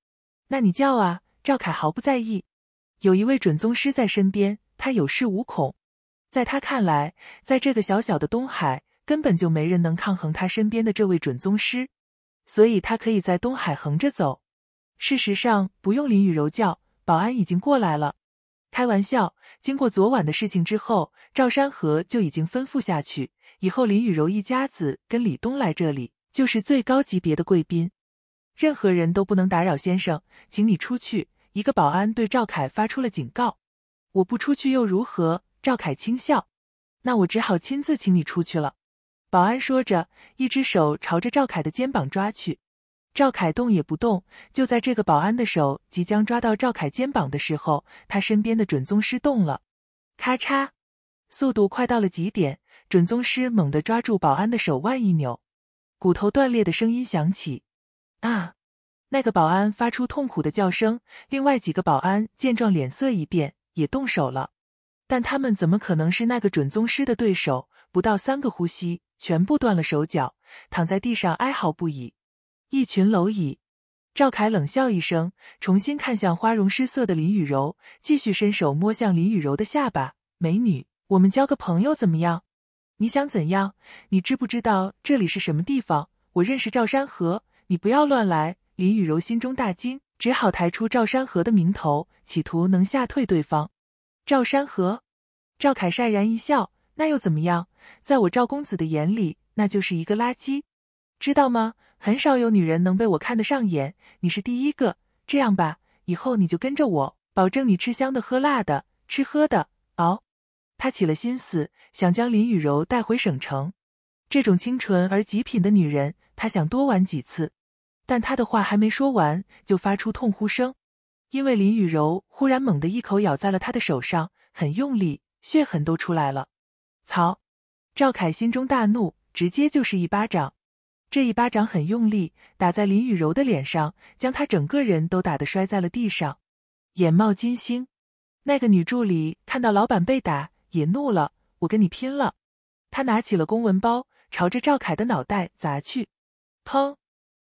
[SPEAKER 1] 那你叫啊！赵凯毫不在意，有一位准宗师在身边，他有恃无恐。在他看来，在这个小小的东海，根本就没人能抗衡他身边的这位准宗师，所以他可以在东海横着走。事实上，不用林雨柔叫，保安已经过来了。开玩笑，经过昨晚的事情之后，赵山河就已经吩咐下去，以后林雨柔一家子跟李东来这里，就是最高级别的贵宾。任何人都不能打扰先生，请你出去。一个保安对赵凯发出了警告。我不出去又如何？赵凯轻笑。那我只好亲自请你出去了。保安说着，一只手朝着赵凯的肩膀抓去。赵凯动也不动。就在这个保安的手即将抓到赵凯肩膀的时候，他身边的准宗师动了。咔嚓，速度快到了极点，准宗师猛地抓住保安的手腕一扭，骨头断裂的声音响起。啊！那个保安发出痛苦的叫声，另外几个保安见状脸色一变，也动手了。但他们怎么可能是那个准宗师的对手？不到三个呼吸，全部断了手脚，躺在地上哀嚎不已。一群蝼蚁！赵凯冷笑一声，重新看向花容失色的林雨柔，继续伸手摸向林雨柔的下巴：“美女，我们交个朋友怎么样？你想怎样？你知不知道这里是什么地方？我认识赵山河。”你不要乱来！林雨柔心中大惊，只好抬出赵山河的名头，企图能吓退对方。赵山河，赵凯潸然一笑：“那又怎么样？在我赵公子的眼里，那就是一个垃圾，知道吗？很少有女人能被我看得上眼，你是第一个。这样吧，以后你就跟着我，保证你吃香的喝辣的，吃喝的哦。”他起了心思，想将林雨柔带回省城。这种清纯而极品的女人。他想多玩几次，但他的话还没说完，就发出痛呼声，因为林雨柔忽然猛地一口咬在了他的手上，很用力，血痕都出来了。操！赵凯心中大怒，直接就是一巴掌，这一巴掌很用力，打在林雨柔的脸上，将她整个人都打得摔在了地上，眼冒金星。那个女助理看到老板被打，也怒了：“我跟你拼了！”她拿起了公文包，朝着赵凯的脑袋砸去。砰！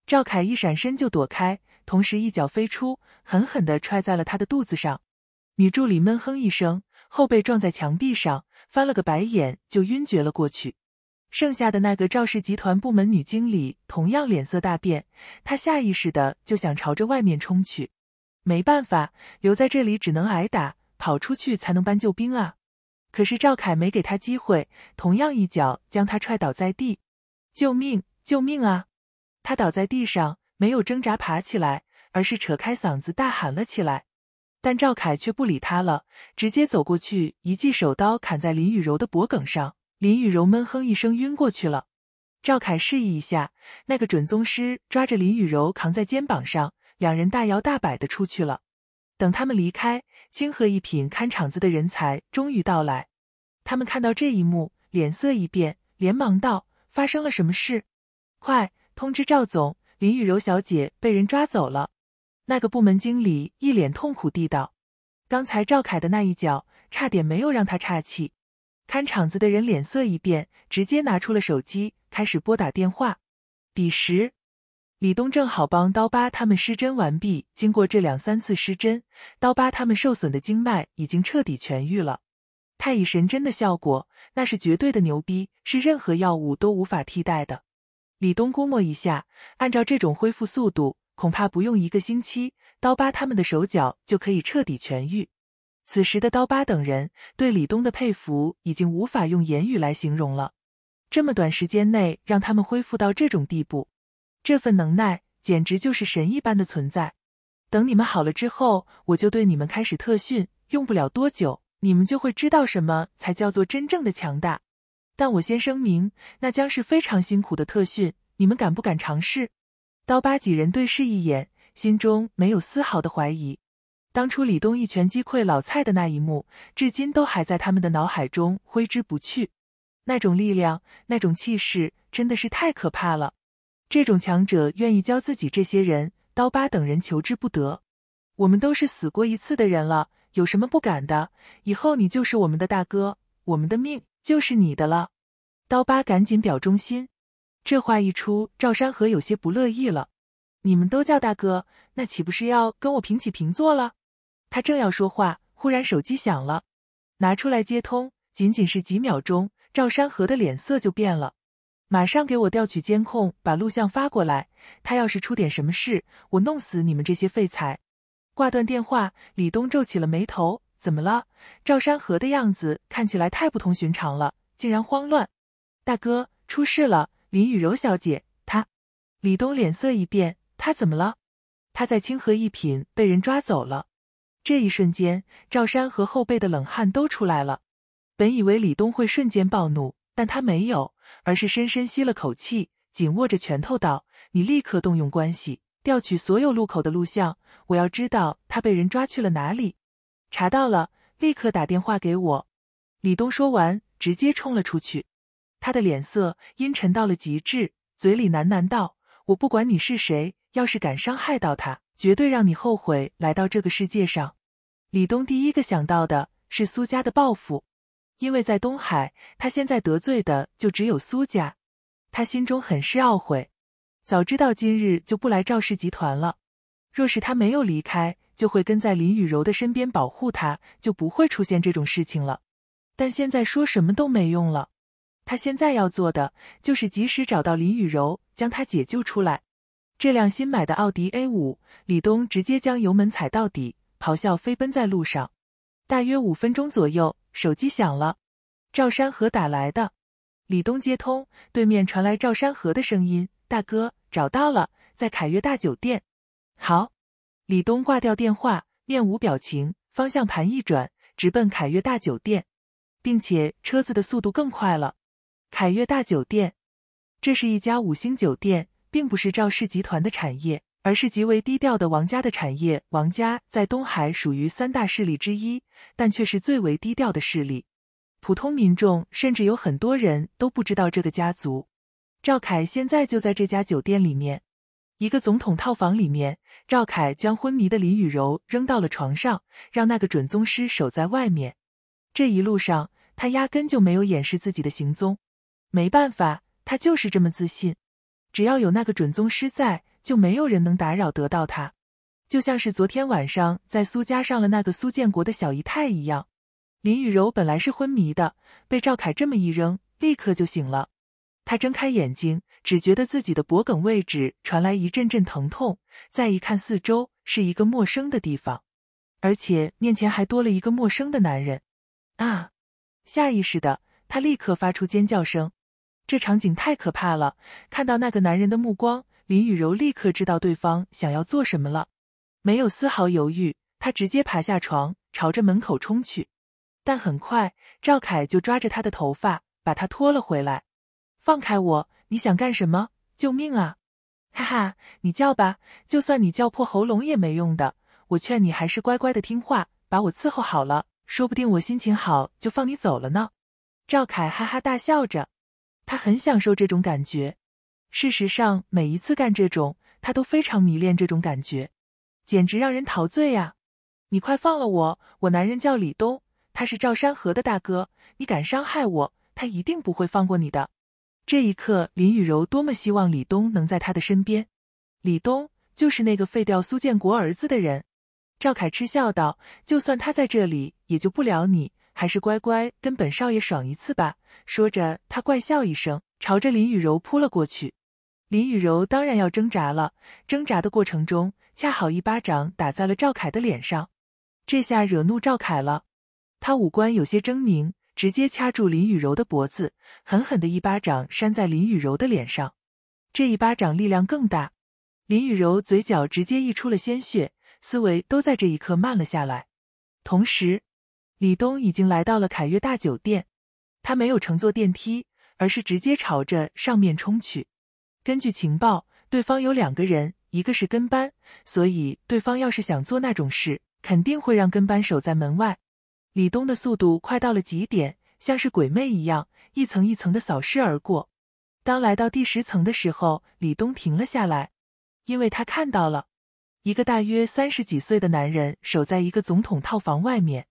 [SPEAKER 1] 赵凯一闪身就躲开，同时一脚飞出，狠狠的踹在了他的肚子上。女助理闷哼一声，后背撞在墙壁上，翻了个白眼就晕厥了过去。剩下的那个赵氏集团部门女经理同样脸色大变，她下意识的就想朝着外面冲去。没办法，留在这里只能挨打，跑出去才能搬救兵啊！可是赵凯没给他机会，同样一脚将他踹倒在地。救命！救命啊！他倒在地上，没有挣扎爬起来，而是扯开嗓子大喊了起来。但赵凯却不理他了，直接走过去，一记手刀砍在林雨柔的脖颈上，林雨柔闷哼一声，晕过去了。赵凯示意一下，那个准宗师抓着林雨柔扛在肩膀上，两人大摇大摆的出去了。等他们离开，清河一品看场子的人才终于到来。他们看到这一幕，脸色一变，连忙道：“发生了什么事？快！”通知赵总，林雨柔小姐被人抓走了。那个部门经理一脸痛苦地道：“刚才赵凯的那一脚差点没有让他岔气。”看场子的人脸色一变，直接拿出了手机开始拨打电话。彼时，李东正好帮刀疤他们施针完毕。经过这两三次施针，刀疤他们受损的经脉已经彻底痊愈了。太乙神针的效果那是绝对的牛逼，是任何药物都无法替代的。李东估摸一下，按照这种恢复速度，恐怕不用一个星期，刀疤他们的手脚就可以彻底痊愈。此时的刀疤等人对李东的佩服已经无法用言语来形容了。这么短时间内让他们恢复到这种地步，这份能耐简直就是神一般的存在。等你们好了之后，我就对你们开始特训，用不了多久，你们就会知道什么才叫做真正的强大。但我先声明，那将是非常辛苦的特训，你们敢不敢尝试？刀疤几人对视一眼，心中没有丝毫的怀疑。当初李东一拳击溃老蔡的那一幕，至今都还在他们的脑海中挥之不去。那种力量，那种气势，真的是太可怕了。这种强者愿意教自己这些人，刀疤等人求之不得。我们都是死过一次的人了，有什么不敢的？以后你就是我们的大哥，我们的命。就是你的了，刀疤赶紧表忠心。这话一出，赵山河有些不乐意了。你们都叫大哥，那岂不是要跟我平起平坐了？他正要说话，忽然手机响了，拿出来接通。仅仅是几秒钟，赵山河的脸色就变了。马上给我调取监控，把录像发过来。他要是出点什么事，我弄死你们这些废材！挂断电话，李东皱起了眉头。怎么了？赵山河的样子看起来太不同寻常了，竟然慌乱。大哥，出事了！林雨柔小姐，她……李东脸色一变，她怎么了？她在清河一品被人抓走了。这一瞬间，赵山河后背的冷汗都出来了。本以为李东会瞬间暴怒，但他没有，而是深深吸了口气，紧握着拳头道：“你立刻动用关系，调取所有路口的录像，我要知道他被人抓去了哪里。”查到了，立刻打电话给我。”李东说完，直接冲了出去。他的脸色阴沉到了极致，嘴里喃喃道：“我不管你是谁，要是敢伤害到他，绝对让你后悔来到这个世界上。”李东第一个想到的是苏家的报复，因为在东海，他现在得罪的就只有苏家。他心中很是懊悔，早知道今日就不来赵氏集团了。若是他没有离开，就会跟在林雨柔的身边保护她，就不会出现这种事情了。但现在说什么都没用了，他现在要做的就是及时找到林雨柔，将她解救出来。这辆新买的奥迪 A 五，李东直接将油门踩到底，咆哮飞奔在路上。大约五分钟左右，手机响了，赵山河打来的，李东接通，对面传来赵山河的声音：“大哥，找到了，在凯悦大酒店。”好，李东挂掉电话，面无表情，方向盘一转，直奔凯悦大酒店，并且车子的速度更快了。凯悦大酒店，这是一家五星酒店，并不是赵氏集团的产业，而是极为低调的王家的产业。王家在东海属于三大势力之一，但却是最为低调的势力。普通民众甚至有很多人都不知道这个家族。赵凯现在就在这家酒店里面。一个总统套房里面，赵凯将昏迷的林雨柔扔到了床上，让那个准宗师守在外面。这一路上，他压根就没有掩饰自己的行踪。没办法，他就是这么自信，只要有那个准宗师在，就没有人能打扰得到他。就像是昨天晚上在苏家上了那个苏建国的小姨太一样。林雨柔本来是昏迷的，被赵凯这么一扔，立刻就醒了。他睁开眼睛。只觉得自己的脖梗位置传来一阵阵疼痛，再一看四周是一个陌生的地方，而且面前还多了一个陌生的男人。啊！下意识的，他立刻发出尖叫声，这场景太可怕了。看到那个男人的目光，林雨柔立刻知道对方想要做什么了，没有丝毫犹豫，他直接爬下床，朝着门口冲去。但很快，赵凯就抓着他的头发，把他拖了回来。放开我！你想干什么？救命啊！哈哈，你叫吧，就算你叫破喉咙也没用的。我劝你还是乖乖的听话，把我伺候好了，说不定我心情好就放你走了呢。赵凯哈哈大笑着，他很享受这种感觉。事实上，每一次干这种，他都非常迷恋这种感觉，简直让人陶醉呀！你快放了我，我男人叫李东，他是赵山河的大哥，你敢伤害我，他一定不会放过你的。这一刻，林雨柔多么希望李东能在他的身边。李东就是那个废掉苏建国儿子的人。赵凯嗤笑道：“就算他在这里，也救不了你，还是乖乖跟本少爷爽一次吧。”说着，他怪笑一声，朝着林雨柔扑了过去。林雨柔当然要挣扎了，挣扎的过程中，恰好一巴掌打在了赵凯的脸上，这下惹怒赵凯了，他五官有些狰狞。直接掐住林雨柔的脖子，狠狠的一巴掌扇在林雨柔的脸上。这一巴掌力量更大，林雨柔嘴角直接溢出了鲜血，思维都在这一刻慢了下来。同时，李东已经来到了凯悦大酒店，他没有乘坐电梯，而是直接朝着上面冲去。根据情报，对方有两个人，一个是跟班，所以对方要是想做那种事，肯定会让跟班守在门外。李东的速度快到了极点，像是鬼魅一样，一层一层的扫视而过。当来到第十层的时候，李东停了下来，因为他看到了一个大约三十几岁的男人守在一个总统套房外面。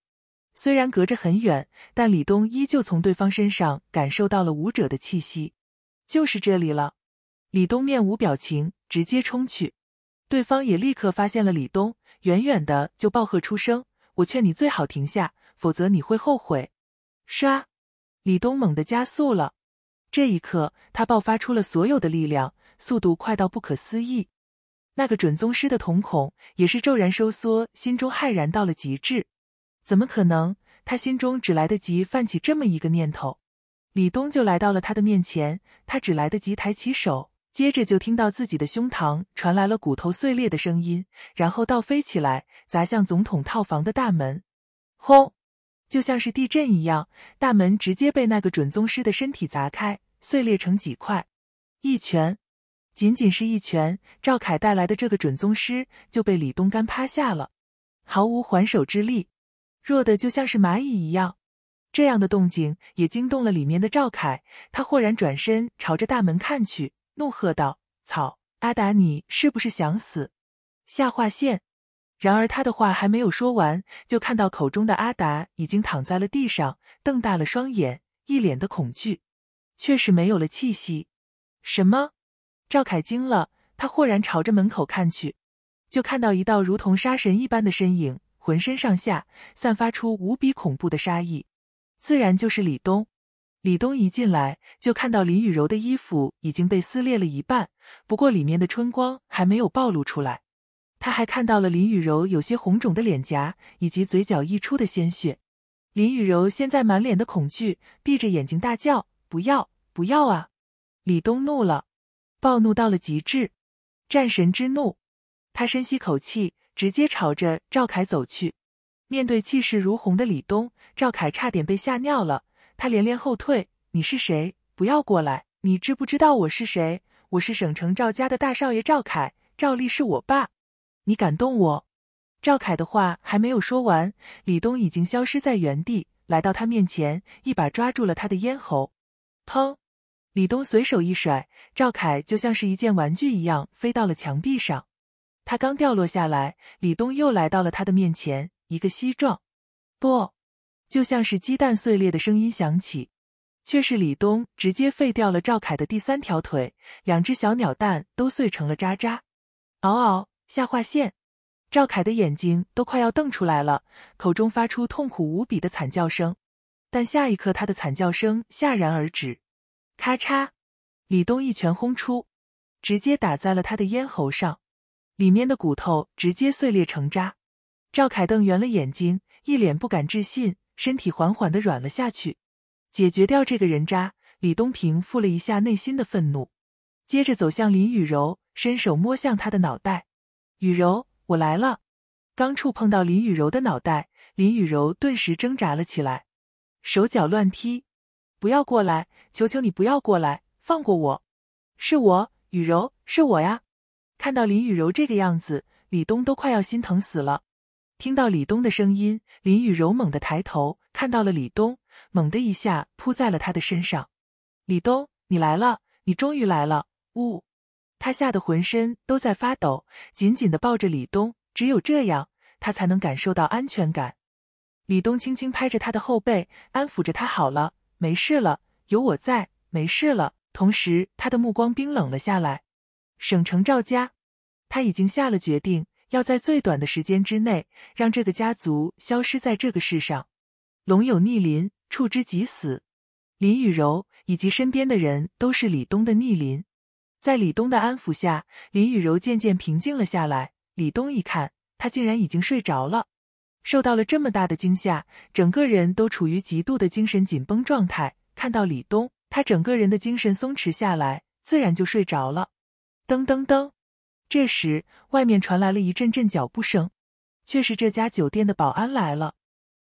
[SPEAKER 1] 虽然隔着很远，但李东依旧从对方身上感受到了舞者的气息。就是这里了！李东面无表情，直接冲去。对方也立刻发现了李东，远远的就暴喝出声：“我劝你最好停下。”否则你会后悔。唰，李东猛地加速了。这一刻，他爆发出了所有的力量，速度快到不可思议。那个准宗师的瞳孔也是骤然收缩，心中骇然到了极致。怎么可能？他心中只来得及泛起这么一个念头，李东就来到了他的面前。他只来得及抬起手，接着就听到自己的胸膛传来了骨头碎裂的声音，然后倒飞起来，砸向总统套房的大门。轰！就像是地震一样，大门直接被那个准宗师的身体砸开，碎裂成几块。一拳，仅仅是一拳，赵凯带来的这个准宗师就被李东干趴下了，毫无还手之力，弱的就像是蚂蚁一样。这样的动静也惊动了里面的赵凯，他豁然转身朝着大门看去，怒喝道：“草，阿达你是不是想死？”下划线。然而他的话还没有说完，就看到口中的阿达已经躺在了地上，瞪大了双眼，一脸的恐惧，却是没有了气息。什么？赵凯惊了，他豁然朝着门口看去，就看到一道如同杀神一般的身影，浑身上下散发出无比恐怖的杀意，自然就是李东。李东一进来就看到林雨柔的衣服已经被撕裂了一半，不过里面的春光还没有暴露出来。他还看到了林雨柔有些红肿的脸颊，以及嘴角溢出的鲜血。林雨柔现在满脸的恐惧，闭着眼睛大叫：“不要，不要啊！”李东怒了，暴怒到了极致，战神之怒。他深吸口气，直接朝着赵凯走去。面对气势如虹的李东，赵凯差点被吓尿了。他连连后退：“你是谁？不要过来！你知不知道我是谁？我是省城赵家的大少爷赵凯，赵丽是我爸。”你敢动我！赵凯的话还没有说完，李东已经消失在原地，来到他面前，一把抓住了他的咽喉。砰！李东随手一甩，赵凯就像是一件玩具一样飞到了墙壁上。他刚掉落下来，李东又来到了他的面前，一个膝撞，不，就像是鸡蛋碎裂的声音响起，却是李东直接废掉了赵凯的第三条腿，两只小鸟蛋都碎成了渣渣。嗷嗷！下划线，赵凯的眼睛都快要瞪出来了，口中发出痛苦无比的惨叫声。但下一刻，他的惨叫声戛然而止。咔嚓，李东一拳轰出，直接打在了他的咽喉上，里面的骨头直接碎裂成渣。赵凯瞪圆了眼睛，一脸不敢置信，身体缓缓的软了下去。解决掉这个人渣，李东平复了一下内心的愤怒，接着走向林雨柔，伸手摸向她的脑袋。雨柔，我来了！刚触碰到林雨柔的脑袋，林雨柔顿时挣扎了起来，手脚乱踢，不要过来！求求你不要过来，放过我！是我，雨柔，是我呀！看到林雨柔这个样子，李东都快要心疼死了。听到李东的声音，林雨柔猛地抬头，看到了李东，猛地一下扑在了他的身上。李东，你来了！你终于来了！呜。他吓得浑身都在发抖，紧紧的抱着李东，只有这样，他才能感受到安全感。李东轻轻拍着他的后背，安抚着他：“好了，没事了，有我在，没事了。”同时，他的目光冰冷了下来。省城赵家，他已经下了决定，要在最短的时间之内，让这个家族消失在这个世上。龙有逆鳞，触之即死。林雨柔以及身边的人都是李东的逆鳞。在李东的安抚下，林雨柔渐渐平静了下来。李东一看，他竟然已经睡着了。受到了这么大的惊吓，整个人都处于极度的精神紧绷状态。看到李东，他整个人的精神松弛下来，自然就睡着了。噔噔噔，这时外面传来了一阵阵脚步声，却是这家酒店的保安来了。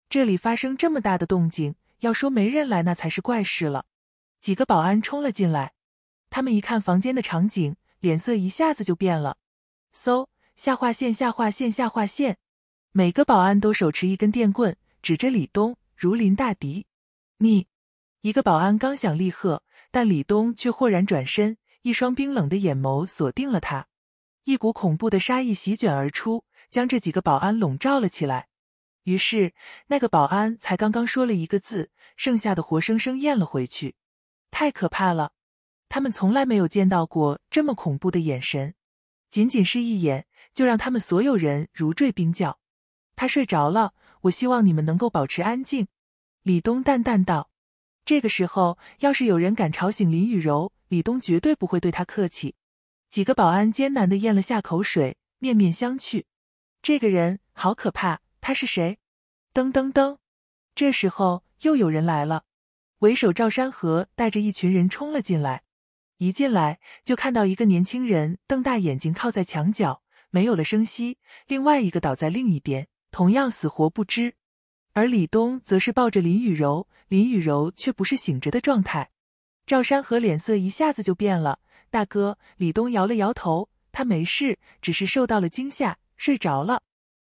[SPEAKER 1] 这里发生这么大的动静，要说没人来那才是怪事了。几个保安冲了进来。他们一看房间的场景，脸色一下子就变了。嗖，下划线，下划线，下划线。每个保安都手持一根电棍，指着李东，如临大敌。你一个保安刚想立喝，但李东却豁然转身，一双冰冷的眼眸锁定了他，一股恐怖的杀意席卷而出，将这几个保安笼罩了起来。于是，那个保安才刚刚说了一个字，剩下的活生生咽了回去。太可怕了！他们从来没有见到过这么恐怖的眼神，仅仅是一眼，就让他们所有人如坠冰窖。他睡着了，我希望你们能够保持安静。”李东淡淡道。这个时候，要是有人敢吵醒林雨柔，李东绝对不会对他客气。几个保安艰难的咽了下口水，面面相觑。这个人好可怕，他是谁？噔噔噔！这时候又有人来了，为首赵山河带着一群人冲了进来。一进来就看到一个年轻人瞪大眼睛靠在墙角，没有了声息；另外一个倒在另一边，同样死活不知。而李东则是抱着林雨柔，林雨柔却不是醒着的状态。赵山河脸色一下子就变了。大哥，李东摇了摇头，他没事，只是受到了惊吓，睡着了。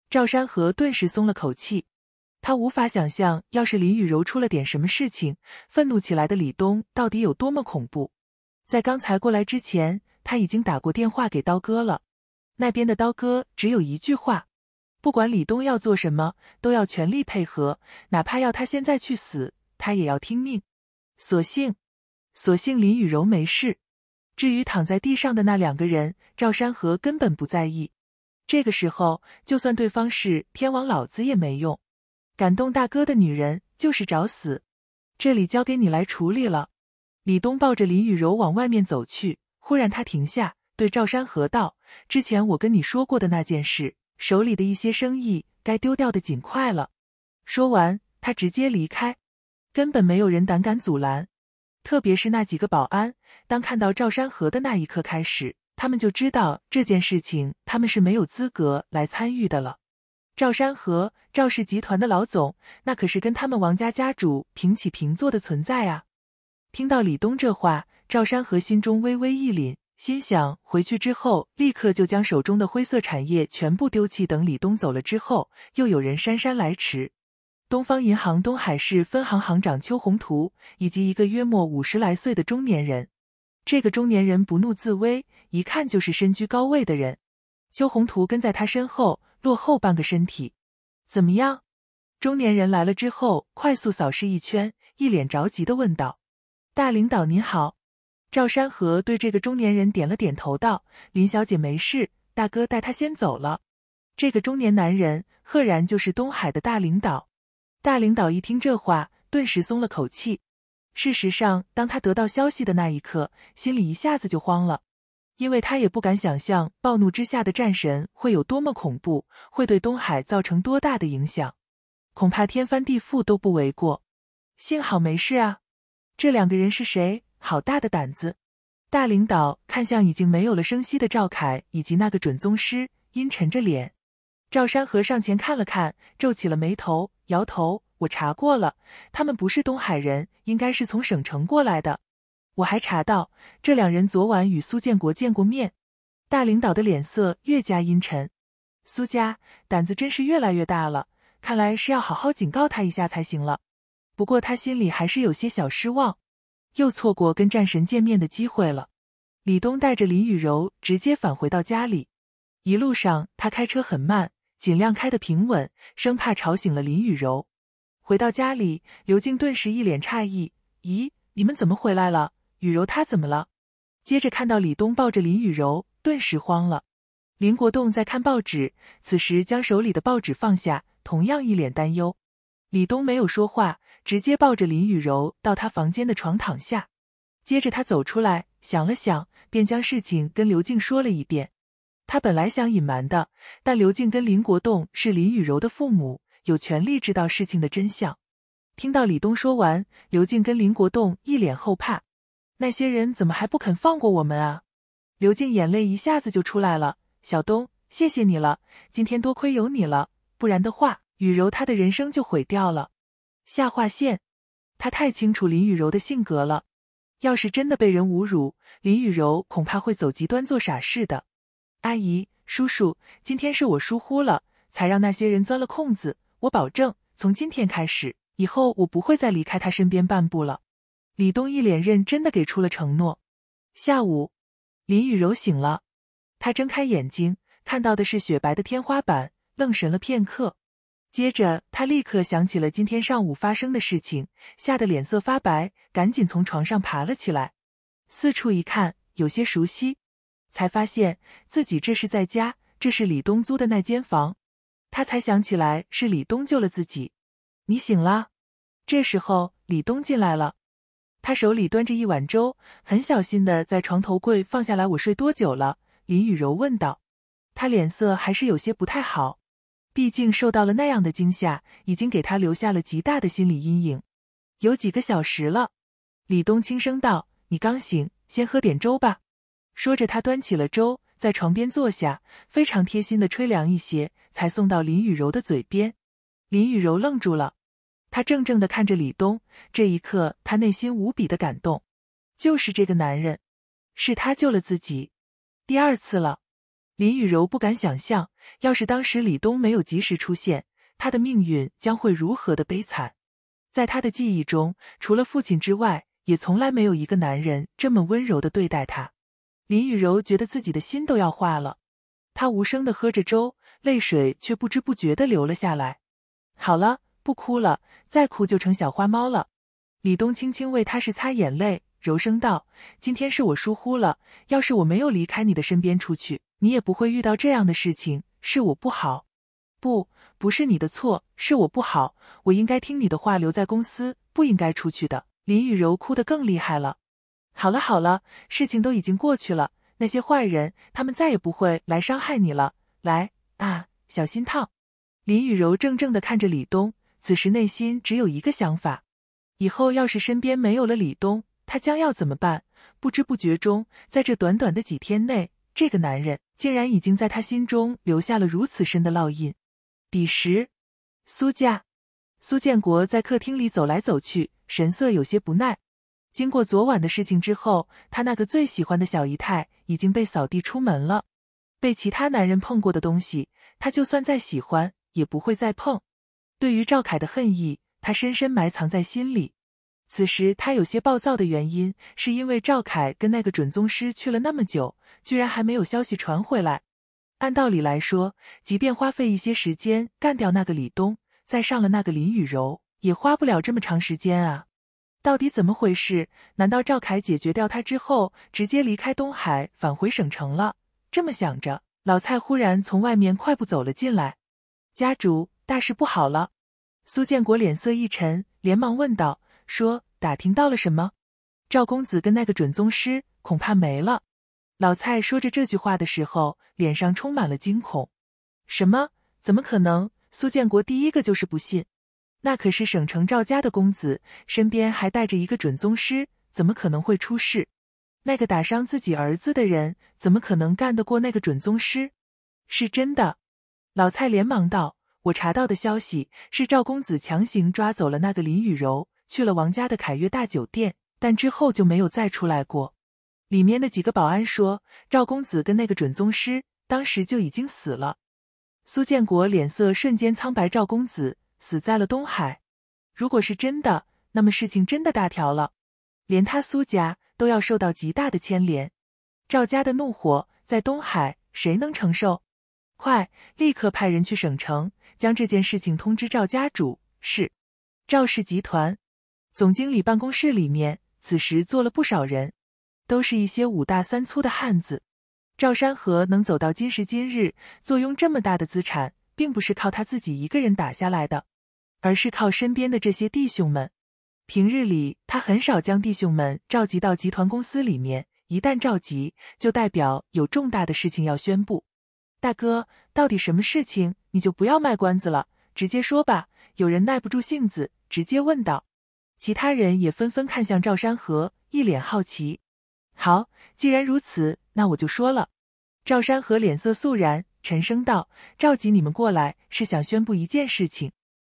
[SPEAKER 1] 赵山河顿时松了口气，他无法想象，要是林雨柔出了点什么事情，愤怒起来的李东到底有多么恐怖。在刚才过来之前，他已经打过电话给刀哥了。那边的刀哥只有一句话：不管李东要做什么，都要全力配合，哪怕要他现在去死，他也要听命。所幸，所幸林雨柔没事。至于躺在地上的那两个人，赵山河根本不在意。这个时候，就算对方是天王老子也没用。敢动大哥的女人，就是找死。这里交给你来处理了。李东抱着林雨柔往外面走去，忽然他停下，对赵山河道：“之前我跟你说过的那件事，手里的一些生意该丢掉的尽快了。”说完，他直接离开，根本没有人胆敢阻拦。特别是那几个保安，当看到赵山河的那一刻开始，他们就知道这件事情他们是没有资格来参与的了。赵山河，赵氏集团的老总，那可是跟他们王家家主平起平坐的存在啊！听到李东这话，赵山河心中微微一凛，心想回去之后立刻就将手中的灰色产业全部丢弃。等李东走了之后，又有人姗姗来迟。东方银行东海市分行行长邱宏图以及一个约莫五十来岁的中年人。这个中年人不怒自威，一看就是身居高位的人。邱宏图跟在他身后，落后半个身体。怎么样？中年人来了之后，快速扫视一圈，一脸着急的问道。大领导您好，赵山河对这个中年人点了点头，道：“林小姐没事，大哥带她先走了。”这个中年男人赫然就是东海的大领导。大领导一听这话，顿时松了口气。事实上，当他得到消息的那一刻，心里一下子就慌了，因为他也不敢想象暴怒之下的战神会有多么恐怖，会对东海造成多大的影响，恐怕天翻地覆都不为过。幸好没事啊。这两个人是谁？好大的胆子！大领导看向已经没有了声息的赵凯以及那个准宗师，阴沉着脸。赵山河上前看了看，皱起了眉头，摇头：“我查过了，他们不是东海人，应该是从省城过来的。我还查到，这两人昨晚与苏建国见过面。”大领导的脸色越加阴沉。苏家胆子真是越来越大了，看来是要好好警告他一下才行了。不过他心里还是有些小失望，又错过跟战神见面的机会了。李东带着林雨柔直接返回到家里，一路上他开车很慢，尽量开的平稳，生怕吵醒了林雨柔。回到家里，刘静顿时一脸诧异：“咦，你们怎么回来了？雨柔她怎么了？”接着看到李东抱着林雨柔，顿时慌了。林国栋在看报纸，此时将手里的报纸放下，同样一脸担忧。李东没有说话。直接抱着林雨柔到他房间的床躺下，接着他走出来，想了想，便将事情跟刘静说了一遍。他本来想隐瞒的，但刘静跟林国栋是林雨柔的父母，有权利知道事情的真相。听到李东说完，刘静跟林国栋一脸后怕：那些人怎么还不肯放过我们啊？刘静眼泪一下子就出来了。小东，谢谢你了，今天多亏有你了，不然的话，雨柔她的人生就毁掉了。下划线，他太清楚林雨柔的性格了。要是真的被人侮辱，林雨柔恐怕会走极端做傻事的。阿姨、叔叔，今天是我疏忽了，才让那些人钻了空子。我保证，从今天开始，以后我不会再离开他身边半步了。李东一脸认真的给出了承诺。下午，林雨柔醒了，她睁开眼睛，看到的是雪白的天花板，愣神了片刻。接着，他立刻想起了今天上午发生的事情，吓得脸色发白，赶紧从床上爬了起来。四处一看，有些熟悉，才发现自己这是在家，这是李东租的那间房。他才想起来是李东救了自己。你醒了？这时候，李东进来了，他手里端着一碗粥，很小心的在床头柜放下来。我睡多久了？林雨柔问道。他脸色还是有些不太好。毕竟受到了那样的惊吓，已经给他留下了极大的心理阴影。有几个小时了，李东轻声道：“你刚醒，先喝点粥吧。”说着，他端起了粥，在床边坐下，非常贴心的吹凉一些，才送到林雨柔的嘴边。林雨柔愣住了，她怔怔的看着李东，这一刻，她内心无比的感动。就是这个男人，是他救了自己，第二次了。林雨柔不敢想象，要是当时李东没有及时出现，她的命运将会如何的悲惨。在她的记忆中，除了父亲之外，也从来没有一个男人这么温柔的对待她。林雨柔觉得自己的心都要化了，她无声的喝着粥，泪水却不知不觉的流了下来。好了，不哭了，再哭就成小花猫了。李东轻轻为她是擦眼泪。柔声道：“今天是我疏忽了，要是我没有离开你的身边出去，你也不会遇到这样的事情。是我不好，不，不是你的错，是我不好。我应该听你的话，留在公司，不应该出去的。”林雨柔哭得更厉害了。好了好了，事情都已经过去了，那些坏人，他们再也不会来伤害你了。来啊，小心烫！林雨柔怔怔的看着李东，此时内心只有一个想法：以后要是身边没有了李东。他将要怎么办？不知不觉中，在这短短的几天内，这个男人竟然已经在他心中留下了如此深的烙印。彼时，苏家，苏建国在客厅里走来走去，神色有些不耐。经过昨晚的事情之后，他那个最喜欢的小姨太已经被扫地出门了。被其他男人碰过的东西，他就算再喜欢，也不会再碰。对于赵凯的恨意，他深深埋藏在心里。此时他有些暴躁的原因，是因为赵凯跟那个准宗师去了那么久，居然还没有消息传回来。按道理来说，即便花费一些时间干掉那个李东，再上了那个林雨柔，也花不了这么长时间啊。到底怎么回事？难道赵凯解决掉他之后，直接离开东海，返回省城了？这么想着，老蔡忽然从外面快步走了进来。家主，大事不好了！苏建国脸色一沉，连忙问道。说打听到了什么？赵公子跟那个准宗师恐怕没了。老蔡说着这句话的时候，脸上充满了惊恐。什么？怎么可能？苏建国第一个就是不信。那可是省城赵家的公子，身边还带着一个准宗师，怎么可能会出事？那个打伤自己儿子的人，怎么可能干得过那个准宗师？是真的。老蔡连忙道：“我查到的消息是，赵公子强行抓走了那个林雨柔。”去了王家的凯悦大酒店，但之后就没有再出来过。里面的几个保安说，赵公子跟那个准宗师当时就已经死了。苏建国脸色瞬间苍白。赵公子死在了东海，如果是真的，那么事情真的大条了，连他苏家都要受到极大的牵连。赵家的怒火在东海，谁能承受？快，立刻派人去省城，将这件事情通知赵家主。是，赵氏集团。总经理办公室里面，此时坐了不少人，都是一些五大三粗的汉子。赵山河能走到今时今日，坐拥这么大的资产，并不是靠他自己一个人打下来的，而是靠身边的这些弟兄们。平日里，他很少将弟兄们召集到集团公司里面，一旦召集，就代表有重大的事情要宣布。大哥，到底什么事情？你就不要卖关子了，直接说吧。有人耐不住性子，直接问道。其他人也纷纷看向赵山河，一脸好奇。好，既然如此，那我就说了。赵山河脸色肃然，沉声道：“召集你们过来，是想宣布一件事情。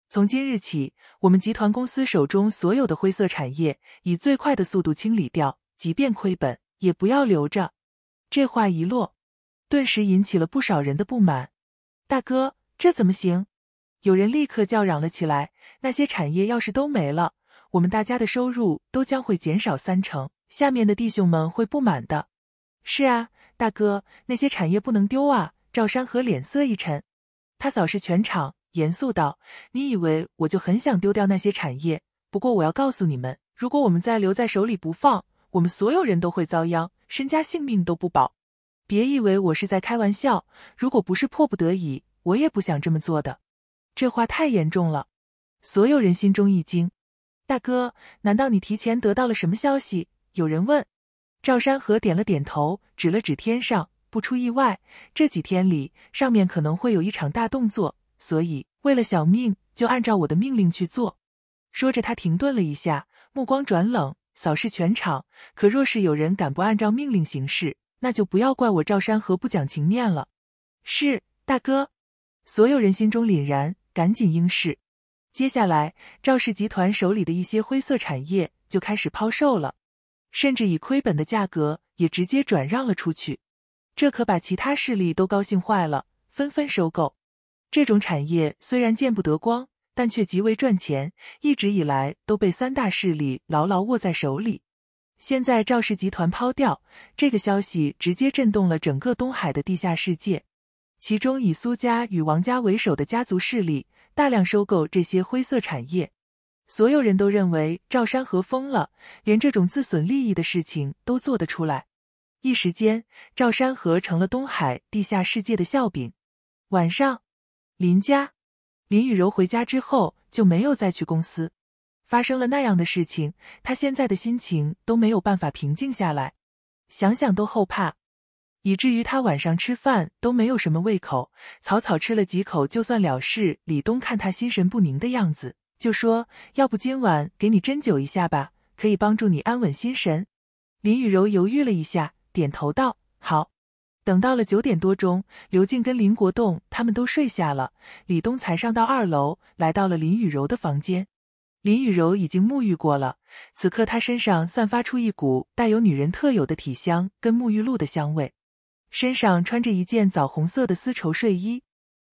[SPEAKER 1] 从今日起，我们集团公司手中所有的灰色产业，以最快的速度清理掉，即便亏本，也不要留着。”这话一落，顿时引起了不少人的不满。“大哥，这怎么行？”有人立刻叫嚷了起来，“那些产业要是都没了……”我们大家的收入都将会减少三成，下面的弟兄们会不满的。是啊，大哥，那些产业不能丢啊！赵山河脸色一沉，他扫视全场，严肃道：“你以为我就很想丢掉那些产业？不过我要告诉你们，如果我们再留在手里不放，我们所有人都会遭殃，身家性命都不保。别以为我是在开玩笑，如果不是迫不得已，我也不想这么做的。”这话太严重了，所有人心中一惊。大哥，难道你提前得到了什么消息？有人问。赵山河点了点头，指了指天上。不出意外，这几天里，上面可能会有一场大动作，所以为了小命，就按照我的命令去做。说着，他停顿了一下，目光转冷，扫视全场。可若是有人敢不按照命令行事，那就不要怪我赵山河不讲情面了。是，大哥。所有人心中凛然，赶紧应是。接下来，赵氏集团手里的一些灰色产业就开始抛售了，甚至以亏本的价格也直接转让了出去。这可把其他势力都高兴坏了，纷纷收购。这种产业虽然见不得光，但却极为赚钱，一直以来都被三大势力牢牢握在手里。现在赵氏集团抛掉这个消息，直接震动了整个东海的地下世界。其中以苏家与王家为首的家族势力。大量收购这些灰色产业，所有人都认为赵山河疯了，连这种自损利益的事情都做得出来。一时间，赵山河成了东海地下世界的笑柄。晚上，林家，林雨柔回家之后就没有再去公司。发生了那样的事情，他现在的心情都没有办法平静下来，想想都后怕。以至于他晚上吃饭都没有什么胃口，草草吃了几口就算了事。李东看他心神不宁的样子，就说：“要不今晚给你针灸一下吧，可以帮助你安稳心神。”林雨柔犹豫了一下，点头道：“好。”等到了九点多钟，刘静跟林国栋他们都睡下了，李东才上到二楼，来到了林雨柔的房间。林雨柔已经沐浴过了，此刻她身上散发出一股带有女人特有的体香跟沐浴露的香味。身上穿着一件枣红色的丝绸睡衣，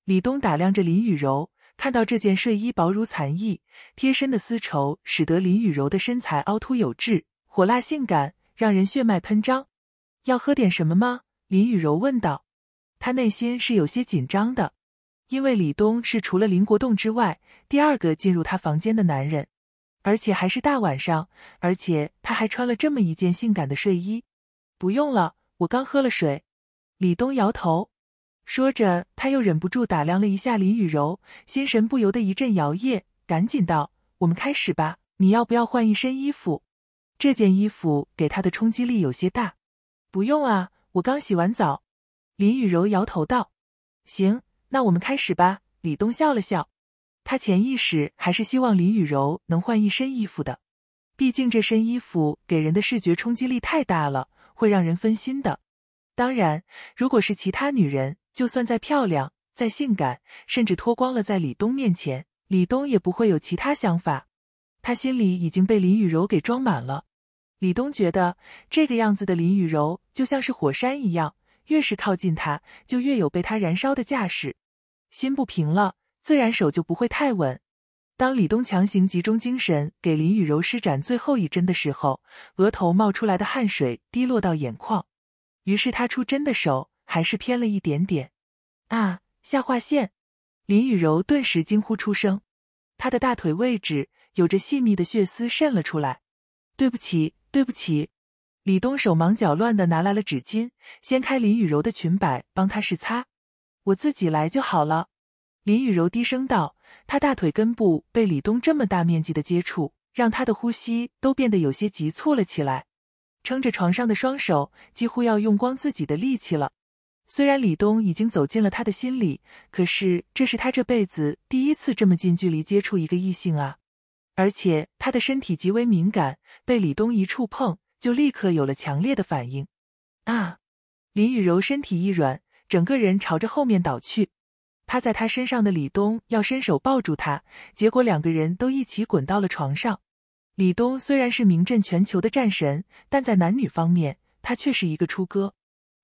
[SPEAKER 1] 李东打量着林雨柔，看到这件睡衣薄如蝉翼，贴身的丝绸使得林雨柔的身材凹凸有致，火辣性感，让人血脉喷张。要喝点什么吗？林雨柔问道。他内心是有些紧张的，因为李东是除了林国栋之外第二个进入他房间的男人，而且还是大晚上，而且他还穿了这么一件性感的睡衣。不用了，我刚喝了水。李东摇头，说着，他又忍不住打量了一下林雨柔，心神不由得一阵摇曳，赶紧道：“我们开始吧，你要不要换一身衣服？”这件衣服给他的冲击力有些大。不用啊，我刚洗完澡。”林雨柔摇头道。“行，那我们开始吧。”李东笑了笑，他潜意识还是希望林雨柔能换一身衣服的，毕竟这身衣服给人的视觉冲击力太大了，会让人分心的。当然，如果是其他女人，就算再漂亮、再性感，甚至脱光了，在李东面前，李东也不会有其他想法。他心里已经被林雨柔给装满了。李东觉得这个样子的林雨柔就像是火山一样，越是靠近她，就越有被她燃烧的架势。心不平了，自然手就不会太稳。当李东强行集中精神给林雨柔施展最后一针的时候，额头冒出来的汗水滴落到眼眶。于是他出针的手还是偏了一点点，啊！下划线，林雨柔顿时惊呼出声，她的大腿位置有着细密的血丝渗了出来。对不起，对不起！李东手忙脚乱的拿来了纸巾，掀开林雨柔的裙摆帮她拭擦。我自己来就好了，林雨柔低声道。她大腿根部被李东这么大面积的接触，让她的呼吸都变得有些急促了起来。撑着床上的双手，几乎要用光自己的力气了。虽然李东已经走进了他的心里，可是这是他这辈子第一次这么近距离接触一个异性啊！而且他的身体极为敏感，被李东一触碰就立刻有了强烈的反应。啊！林雨柔身体一软，整个人朝着后面倒去，趴在他身上的李东要伸手抱住他，结果两个人都一起滚到了床上。李东虽然是名震全球的战神，但在男女方面，他却是一个出哥。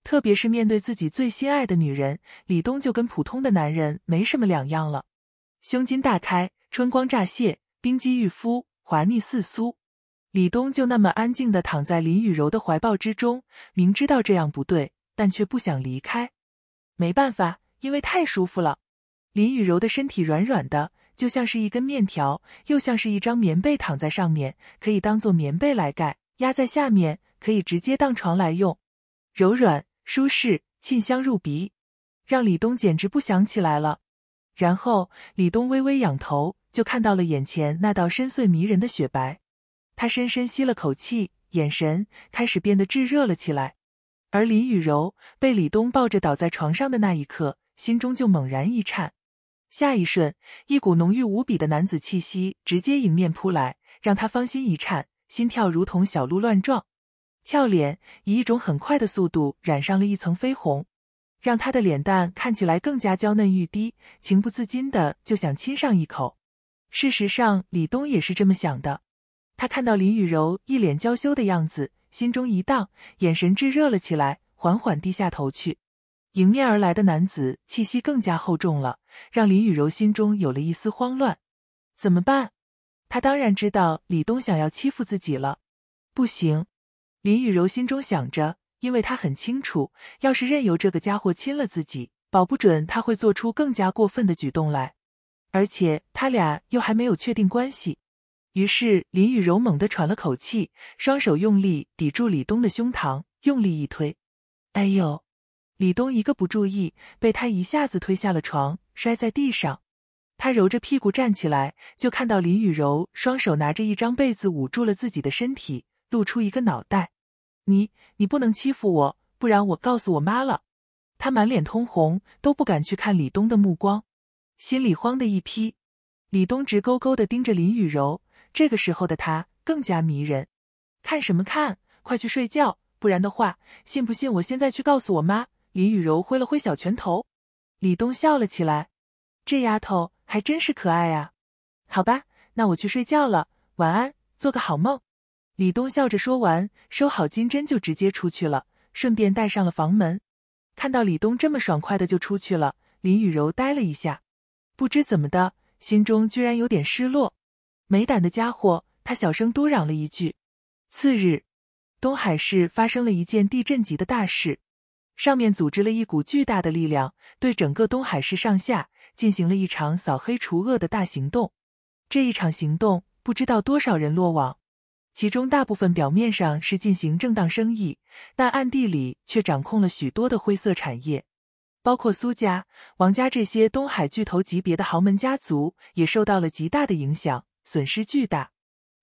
[SPEAKER 1] 特别是面对自己最心爱的女人，李东就跟普通的男人没什么两样了，胸襟大开，春光乍泄，冰肌玉肤，滑腻似酥。李东就那么安静的躺在林雨柔的怀抱之中，明知道这样不对，但却不想离开。没办法，因为太舒服了。林雨柔的身体软软的。就像是一根面条，又像是一张棉被，躺在上面可以当做棉被来盖，压在下面可以直接当床来用，柔软舒适，沁香入鼻，让李东简直不想起来了。然后李东微微仰头，就看到了眼前那道深邃迷人的雪白，他深深吸了口气，眼神开始变得炙热了起来。而林雨柔被李东抱着倒在床上的那一刻，心中就猛然一颤。下一瞬，一股浓郁无比的男子气息直接迎面扑来，让他芳心一颤，心跳如同小鹿乱撞，俏脸以一种很快的速度染上了一层绯红，让他的脸蛋看起来更加娇嫩欲滴，情不自禁的就想亲上一口。事实上，李东也是这么想的，他看到林雨柔一脸娇羞的样子，心中一荡，眼神炙热了起来，缓缓低下头去。迎面而来的男子气息更加厚重了，让林雨柔心中有了一丝慌乱。怎么办？他当然知道李东想要欺负自己了。不行！林雨柔心中想着，因为她很清楚，要是任由这个家伙亲了自己，保不准他会做出更加过分的举动来。而且他俩又还没有确定关系。于是林雨柔猛地喘了口气，双手用力抵住李东的胸膛，用力一推。哎呦！李东一个不注意，被他一下子推下了床，摔在地上。他揉着屁股站起来，就看到林雨柔双手拿着一张被子捂住了自己的身体，露出一个脑袋。你你不能欺负我，不然我告诉我妈了。他满脸通红，都不敢去看李东的目光，心里慌的一批。李东直勾勾的盯着林雨柔，这个时候的他更加迷人。看什么看？快去睡觉，不然的话，信不信我现在去告诉我妈？林雨柔挥了挥小拳头，李东笑了起来，这丫头还真是可爱啊。好吧，那我去睡觉了，晚安，做个好梦。李东笑着说完，收好金针就直接出去了，顺便带上了房门。看到李东这么爽快的就出去了，林雨柔呆了一下，不知怎么的，心中居然有点失落。没胆的家伙，她小声嘟嚷了一句。次日，东海市发生了一件地震级的大事。上面组织了一股巨大的力量，对整个东海市上下进行了一场扫黑除恶的大行动。这一场行动，不知道多少人落网，其中大部分表面上是进行正当生意，但暗地里却掌控了许多的灰色产业。包括苏家、王家这些东海巨头级别的豪门家族，也受到了极大的影响，损失巨大。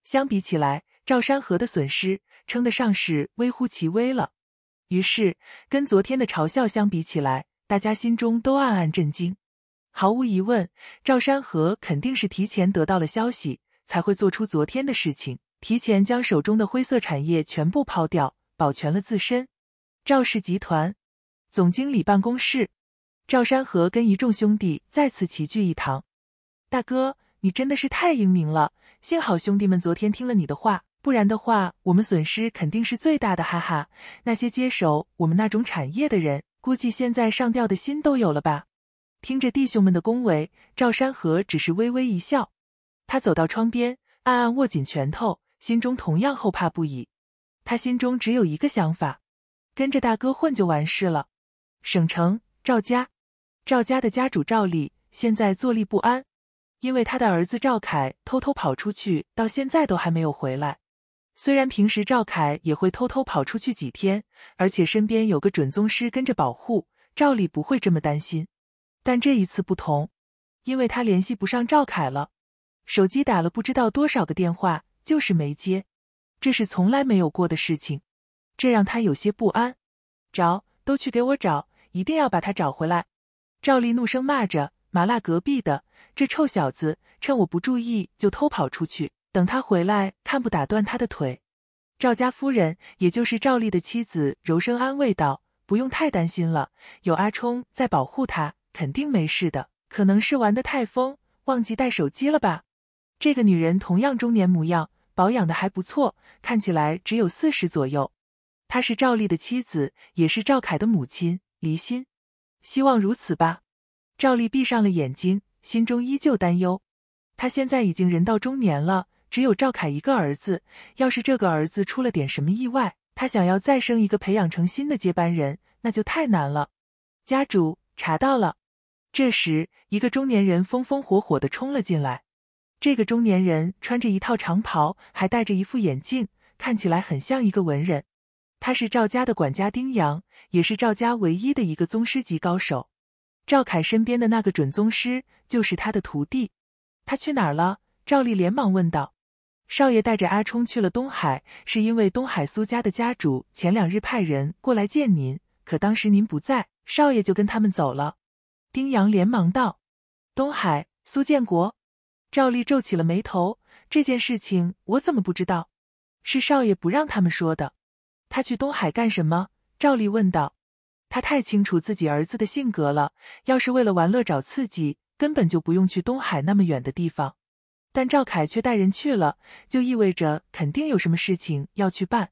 [SPEAKER 1] 相比起来，赵山河的损失，称得上是微乎其微了。于是，跟昨天的嘲笑相比起来，大家心中都暗暗震惊。毫无疑问，赵山河肯定是提前得到了消息，才会做出昨天的事情，提前将手中的灰色产业全部抛掉，保全了自身。赵氏集团总经理办公室，赵山河跟一众兄弟再次齐聚一堂。大哥，你真的是太英明了，幸好兄弟们昨天听了你的话。不然的话，我们损失肯定是最大的。哈哈，那些接手我们那种产业的人，估计现在上吊的心都有了吧？听着弟兄们的恭维，赵山河只是微微一笑。他走到窗边，暗暗握紧拳头，心中同样后怕不已。他心中只有一个想法：跟着大哥混就完事了。省城赵家，赵家的家主赵立现在坐立不安，因为他的儿子赵凯偷偷跑出去，到现在都还没有回来。虽然平时赵凯也会偷偷跑出去几天，而且身边有个准宗师跟着保护，赵丽不会这么担心。但这一次不同，因为他联系不上赵凯了，手机打了不知道多少个电话，就是没接，这是从来没有过的事情，这让他有些不安。找，都去给我找，一定要把他找回来！赵丽怒声骂着：“麻辣隔壁的，这臭小子趁我不注意就偷跑出去！”等他回来，看不打断他的腿。赵家夫人，也就是赵丽的妻子，柔声安慰道：“不用太担心了，有阿冲在保护他，肯定没事的。可能是玩的太疯，忘记带手机了吧。”这个女人同样中年模样，保养的还不错，看起来只有四十左右。她是赵丽的妻子，也是赵凯的母亲，黎心。希望如此吧。赵丽闭上了眼睛，心中依旧担忧。她现在已经人到中年了。只有赵凯一个儿子，要是这个儿子出了点什么意外，他想要再生一个培养成新的接班人，那就太难了。家主查到了。这时，一个中年人风风火火的冲了进来。这个中年人穿着一套长袍，还戴着一副眼镜，看起来很像一个文人。他是赵家的管家丁阳，也是赵家唯一的一个宗师级高手。赵凯身边的那个准宗师就是他的徒弟。他去哪儿了？赵丽连忙问道。少爷带着阿冲去了东海，是因为东海苏家的家主前两日派人过来见您，可当时您不在，少爷就跟他们走了。丁阳连忙道：“东海苏建国。”赵丽皱起了眉头：“这件事情我怎么不知道？是少爷不让他们说的。他去东海干什么？”赵丽问道。他太清楚自己儿子的性格了，要是为了玩乐找刺激，根本就不用去东海那么远的地方。但赵凯却带人去了，就意味着肯定有什么事情要去办。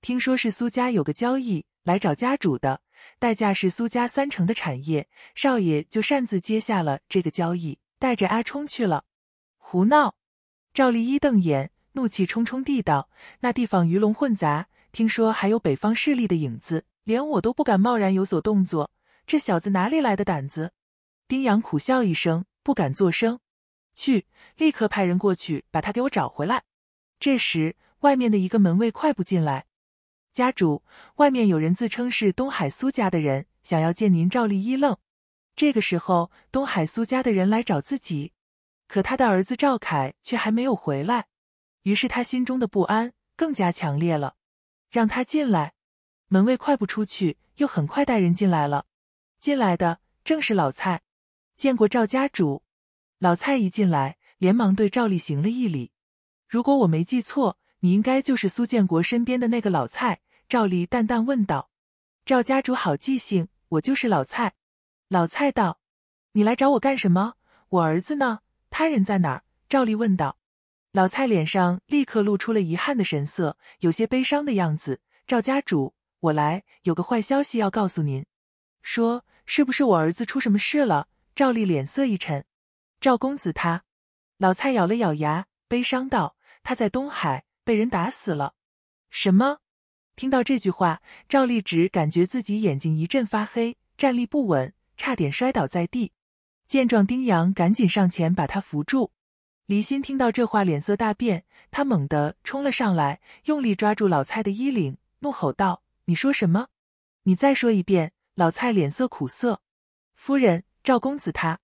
[SPEAKER 1] 听说是苏家有个交易来找家主的，代价是苏家三成的产业，少爷就擅自接下了这个交易，带着阿冲去了。胡闹！赵丽一瞪眼，怒气冲冲地道：“那地方鱼龙混杂，听说还有北方势力的影子，连我都不敢贸然有所动作。这小子哪里来的胆子？”丁阳苦笑一声，不敢作声。去，立刻派人过去把他给我找回来。这时，外面的一个门卫快步进来。家主，外面有人自称是东海苏家的人，想要见您。赵丽一愣。这个时候，东海苏家的人来找自己，可他的儿子赵凯却还没有回来。于是他心中的不安更加强烈了。让他进来。门卫快步出去，又很快带人进来了。进来的正是老蔡。见过赵家主。老蔡一进来，连忙对赵丽行了一礼。如果我没记错，你应该就是苏建国身边的那个老蔡。”赵丽淡淡问道。“赵家主好记性，我就是老蔡。”老蔡道，“你来找我干什么？我儿子呢？他人在哪？”赵丽问道。老蔡脸上立刻露出了遗憾的神色，有些悲伤的样子。“赵家主，我来有个坏消息要告诉您，说是不是我儿子出什么事了？”赵丽脸色一沉。赵公子他，老蔡咬了咬牙，悲伤道：“他在东海被人打死了。”什么？听到这句话，赵立直感觉自己眼睛一阵发黑，站立不稳，差点摔倒在地。见状，丁阳赶紧上前把他扶住。李欣听到这话，脸色大变，他猛地冲了上来，用力抓住老蔡的衣领，怒吼道：“你说什么？你再说一遍！”老蔡脸色苦涩：“夫人，赵公子他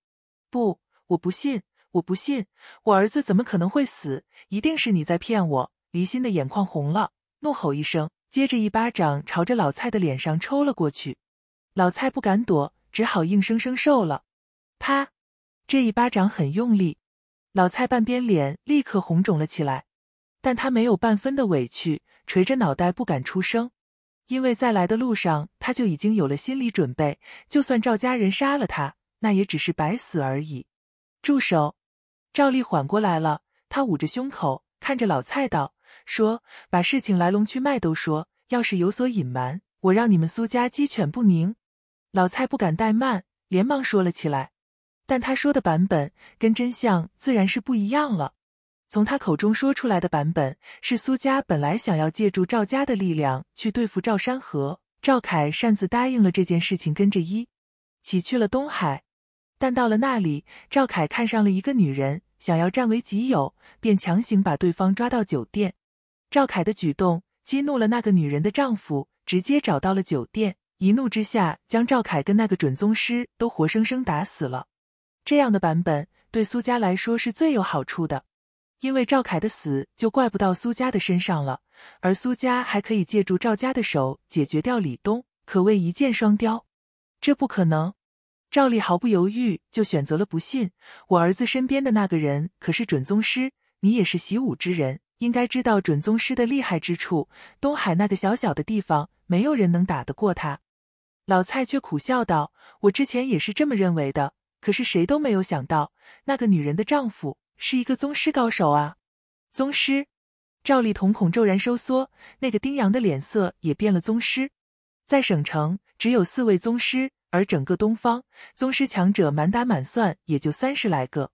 [SPEAKER 1] 不。”我不信，我不信，我儿子怎么可能会死？一定是你在骗我！离心的眼眶红了，怒吼一声，接着一巴掌朝着老蔡的脸上抽了过去。老蔡不敢躲，只好硬生生受了。啪！这一巴掌很用力，老蔡半边脸立刻红肿了起来。但他没有半分的委屈，垂着脑袋不敢出声，因为在来的路上他就已经有了心理准备，就算赵家人杀了他，那也只是白死而已。住手，赵丽缓过来了，她捂着胸口，看着老蔡道：“说，把事情来龙去脉都说。要是有所隐瞒，我让你们苏家鸡犬不宁。”老蔡不敢怠慢，连忙说了起来。但他说的版本跟真相自然是不一样了。从他口中说出来的版本是，苏家本来想要借助赵家的力量去对付赵山河，赵凯擅自答应了这件事情，跟着一起去了东海。但到了那里，赵凯看上了一个女人，想要占为己有，便强行把对方抓到酒店。赵凯的举动激怒了那个女人的丈夫，直接找到了酒店，一怒之下将赵凯跟那个准宗师都活生生打死了。这样的版本对苏家来说是最有好处的，因为赵凯的死就怪不到苏家的身上了，而苏家还可以借助赵家的手解决掉李东，可谓一箭双雕。这不可能。赵丽毫不犹豫就选择了不信。我儿子身边的那个人可是准宗师，你也是习武之人，应该知道准宗师的厉害之处。东海那个小小的地方，没有人能打得过他。老蔡却苦笑道：“我之前也是这么认为的，可是谁都没有想到，那个女人的丈夫是一个宗师高手啊！”宗师，赵丽瞳孔骤然收缩，那个丁阳的脸色也变了。宗师，在省城只有四位宗师。而整个东方宗师强者满打满算也就三十来个，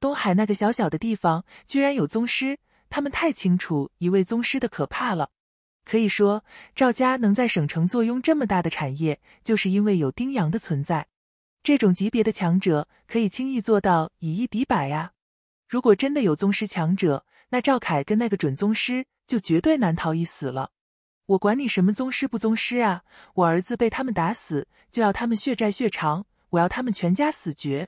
[SPEAKER 1] 东海那个小小的地方居然有宗师，他们太清楚一位宗师的可怕了。可以说，赵家能在省城坐拥这么大的产业，就是因为有丁阳的存在。这种级别的强者，可以轻易做到以一敌百啊！如果真的有宗师强者，那赵凯跟那个准宗师就绝对难逃一死了。我管你什么宗师不宗师啊！我儿子被他们打死，就要他们血债血偿，我要他们全家死绝。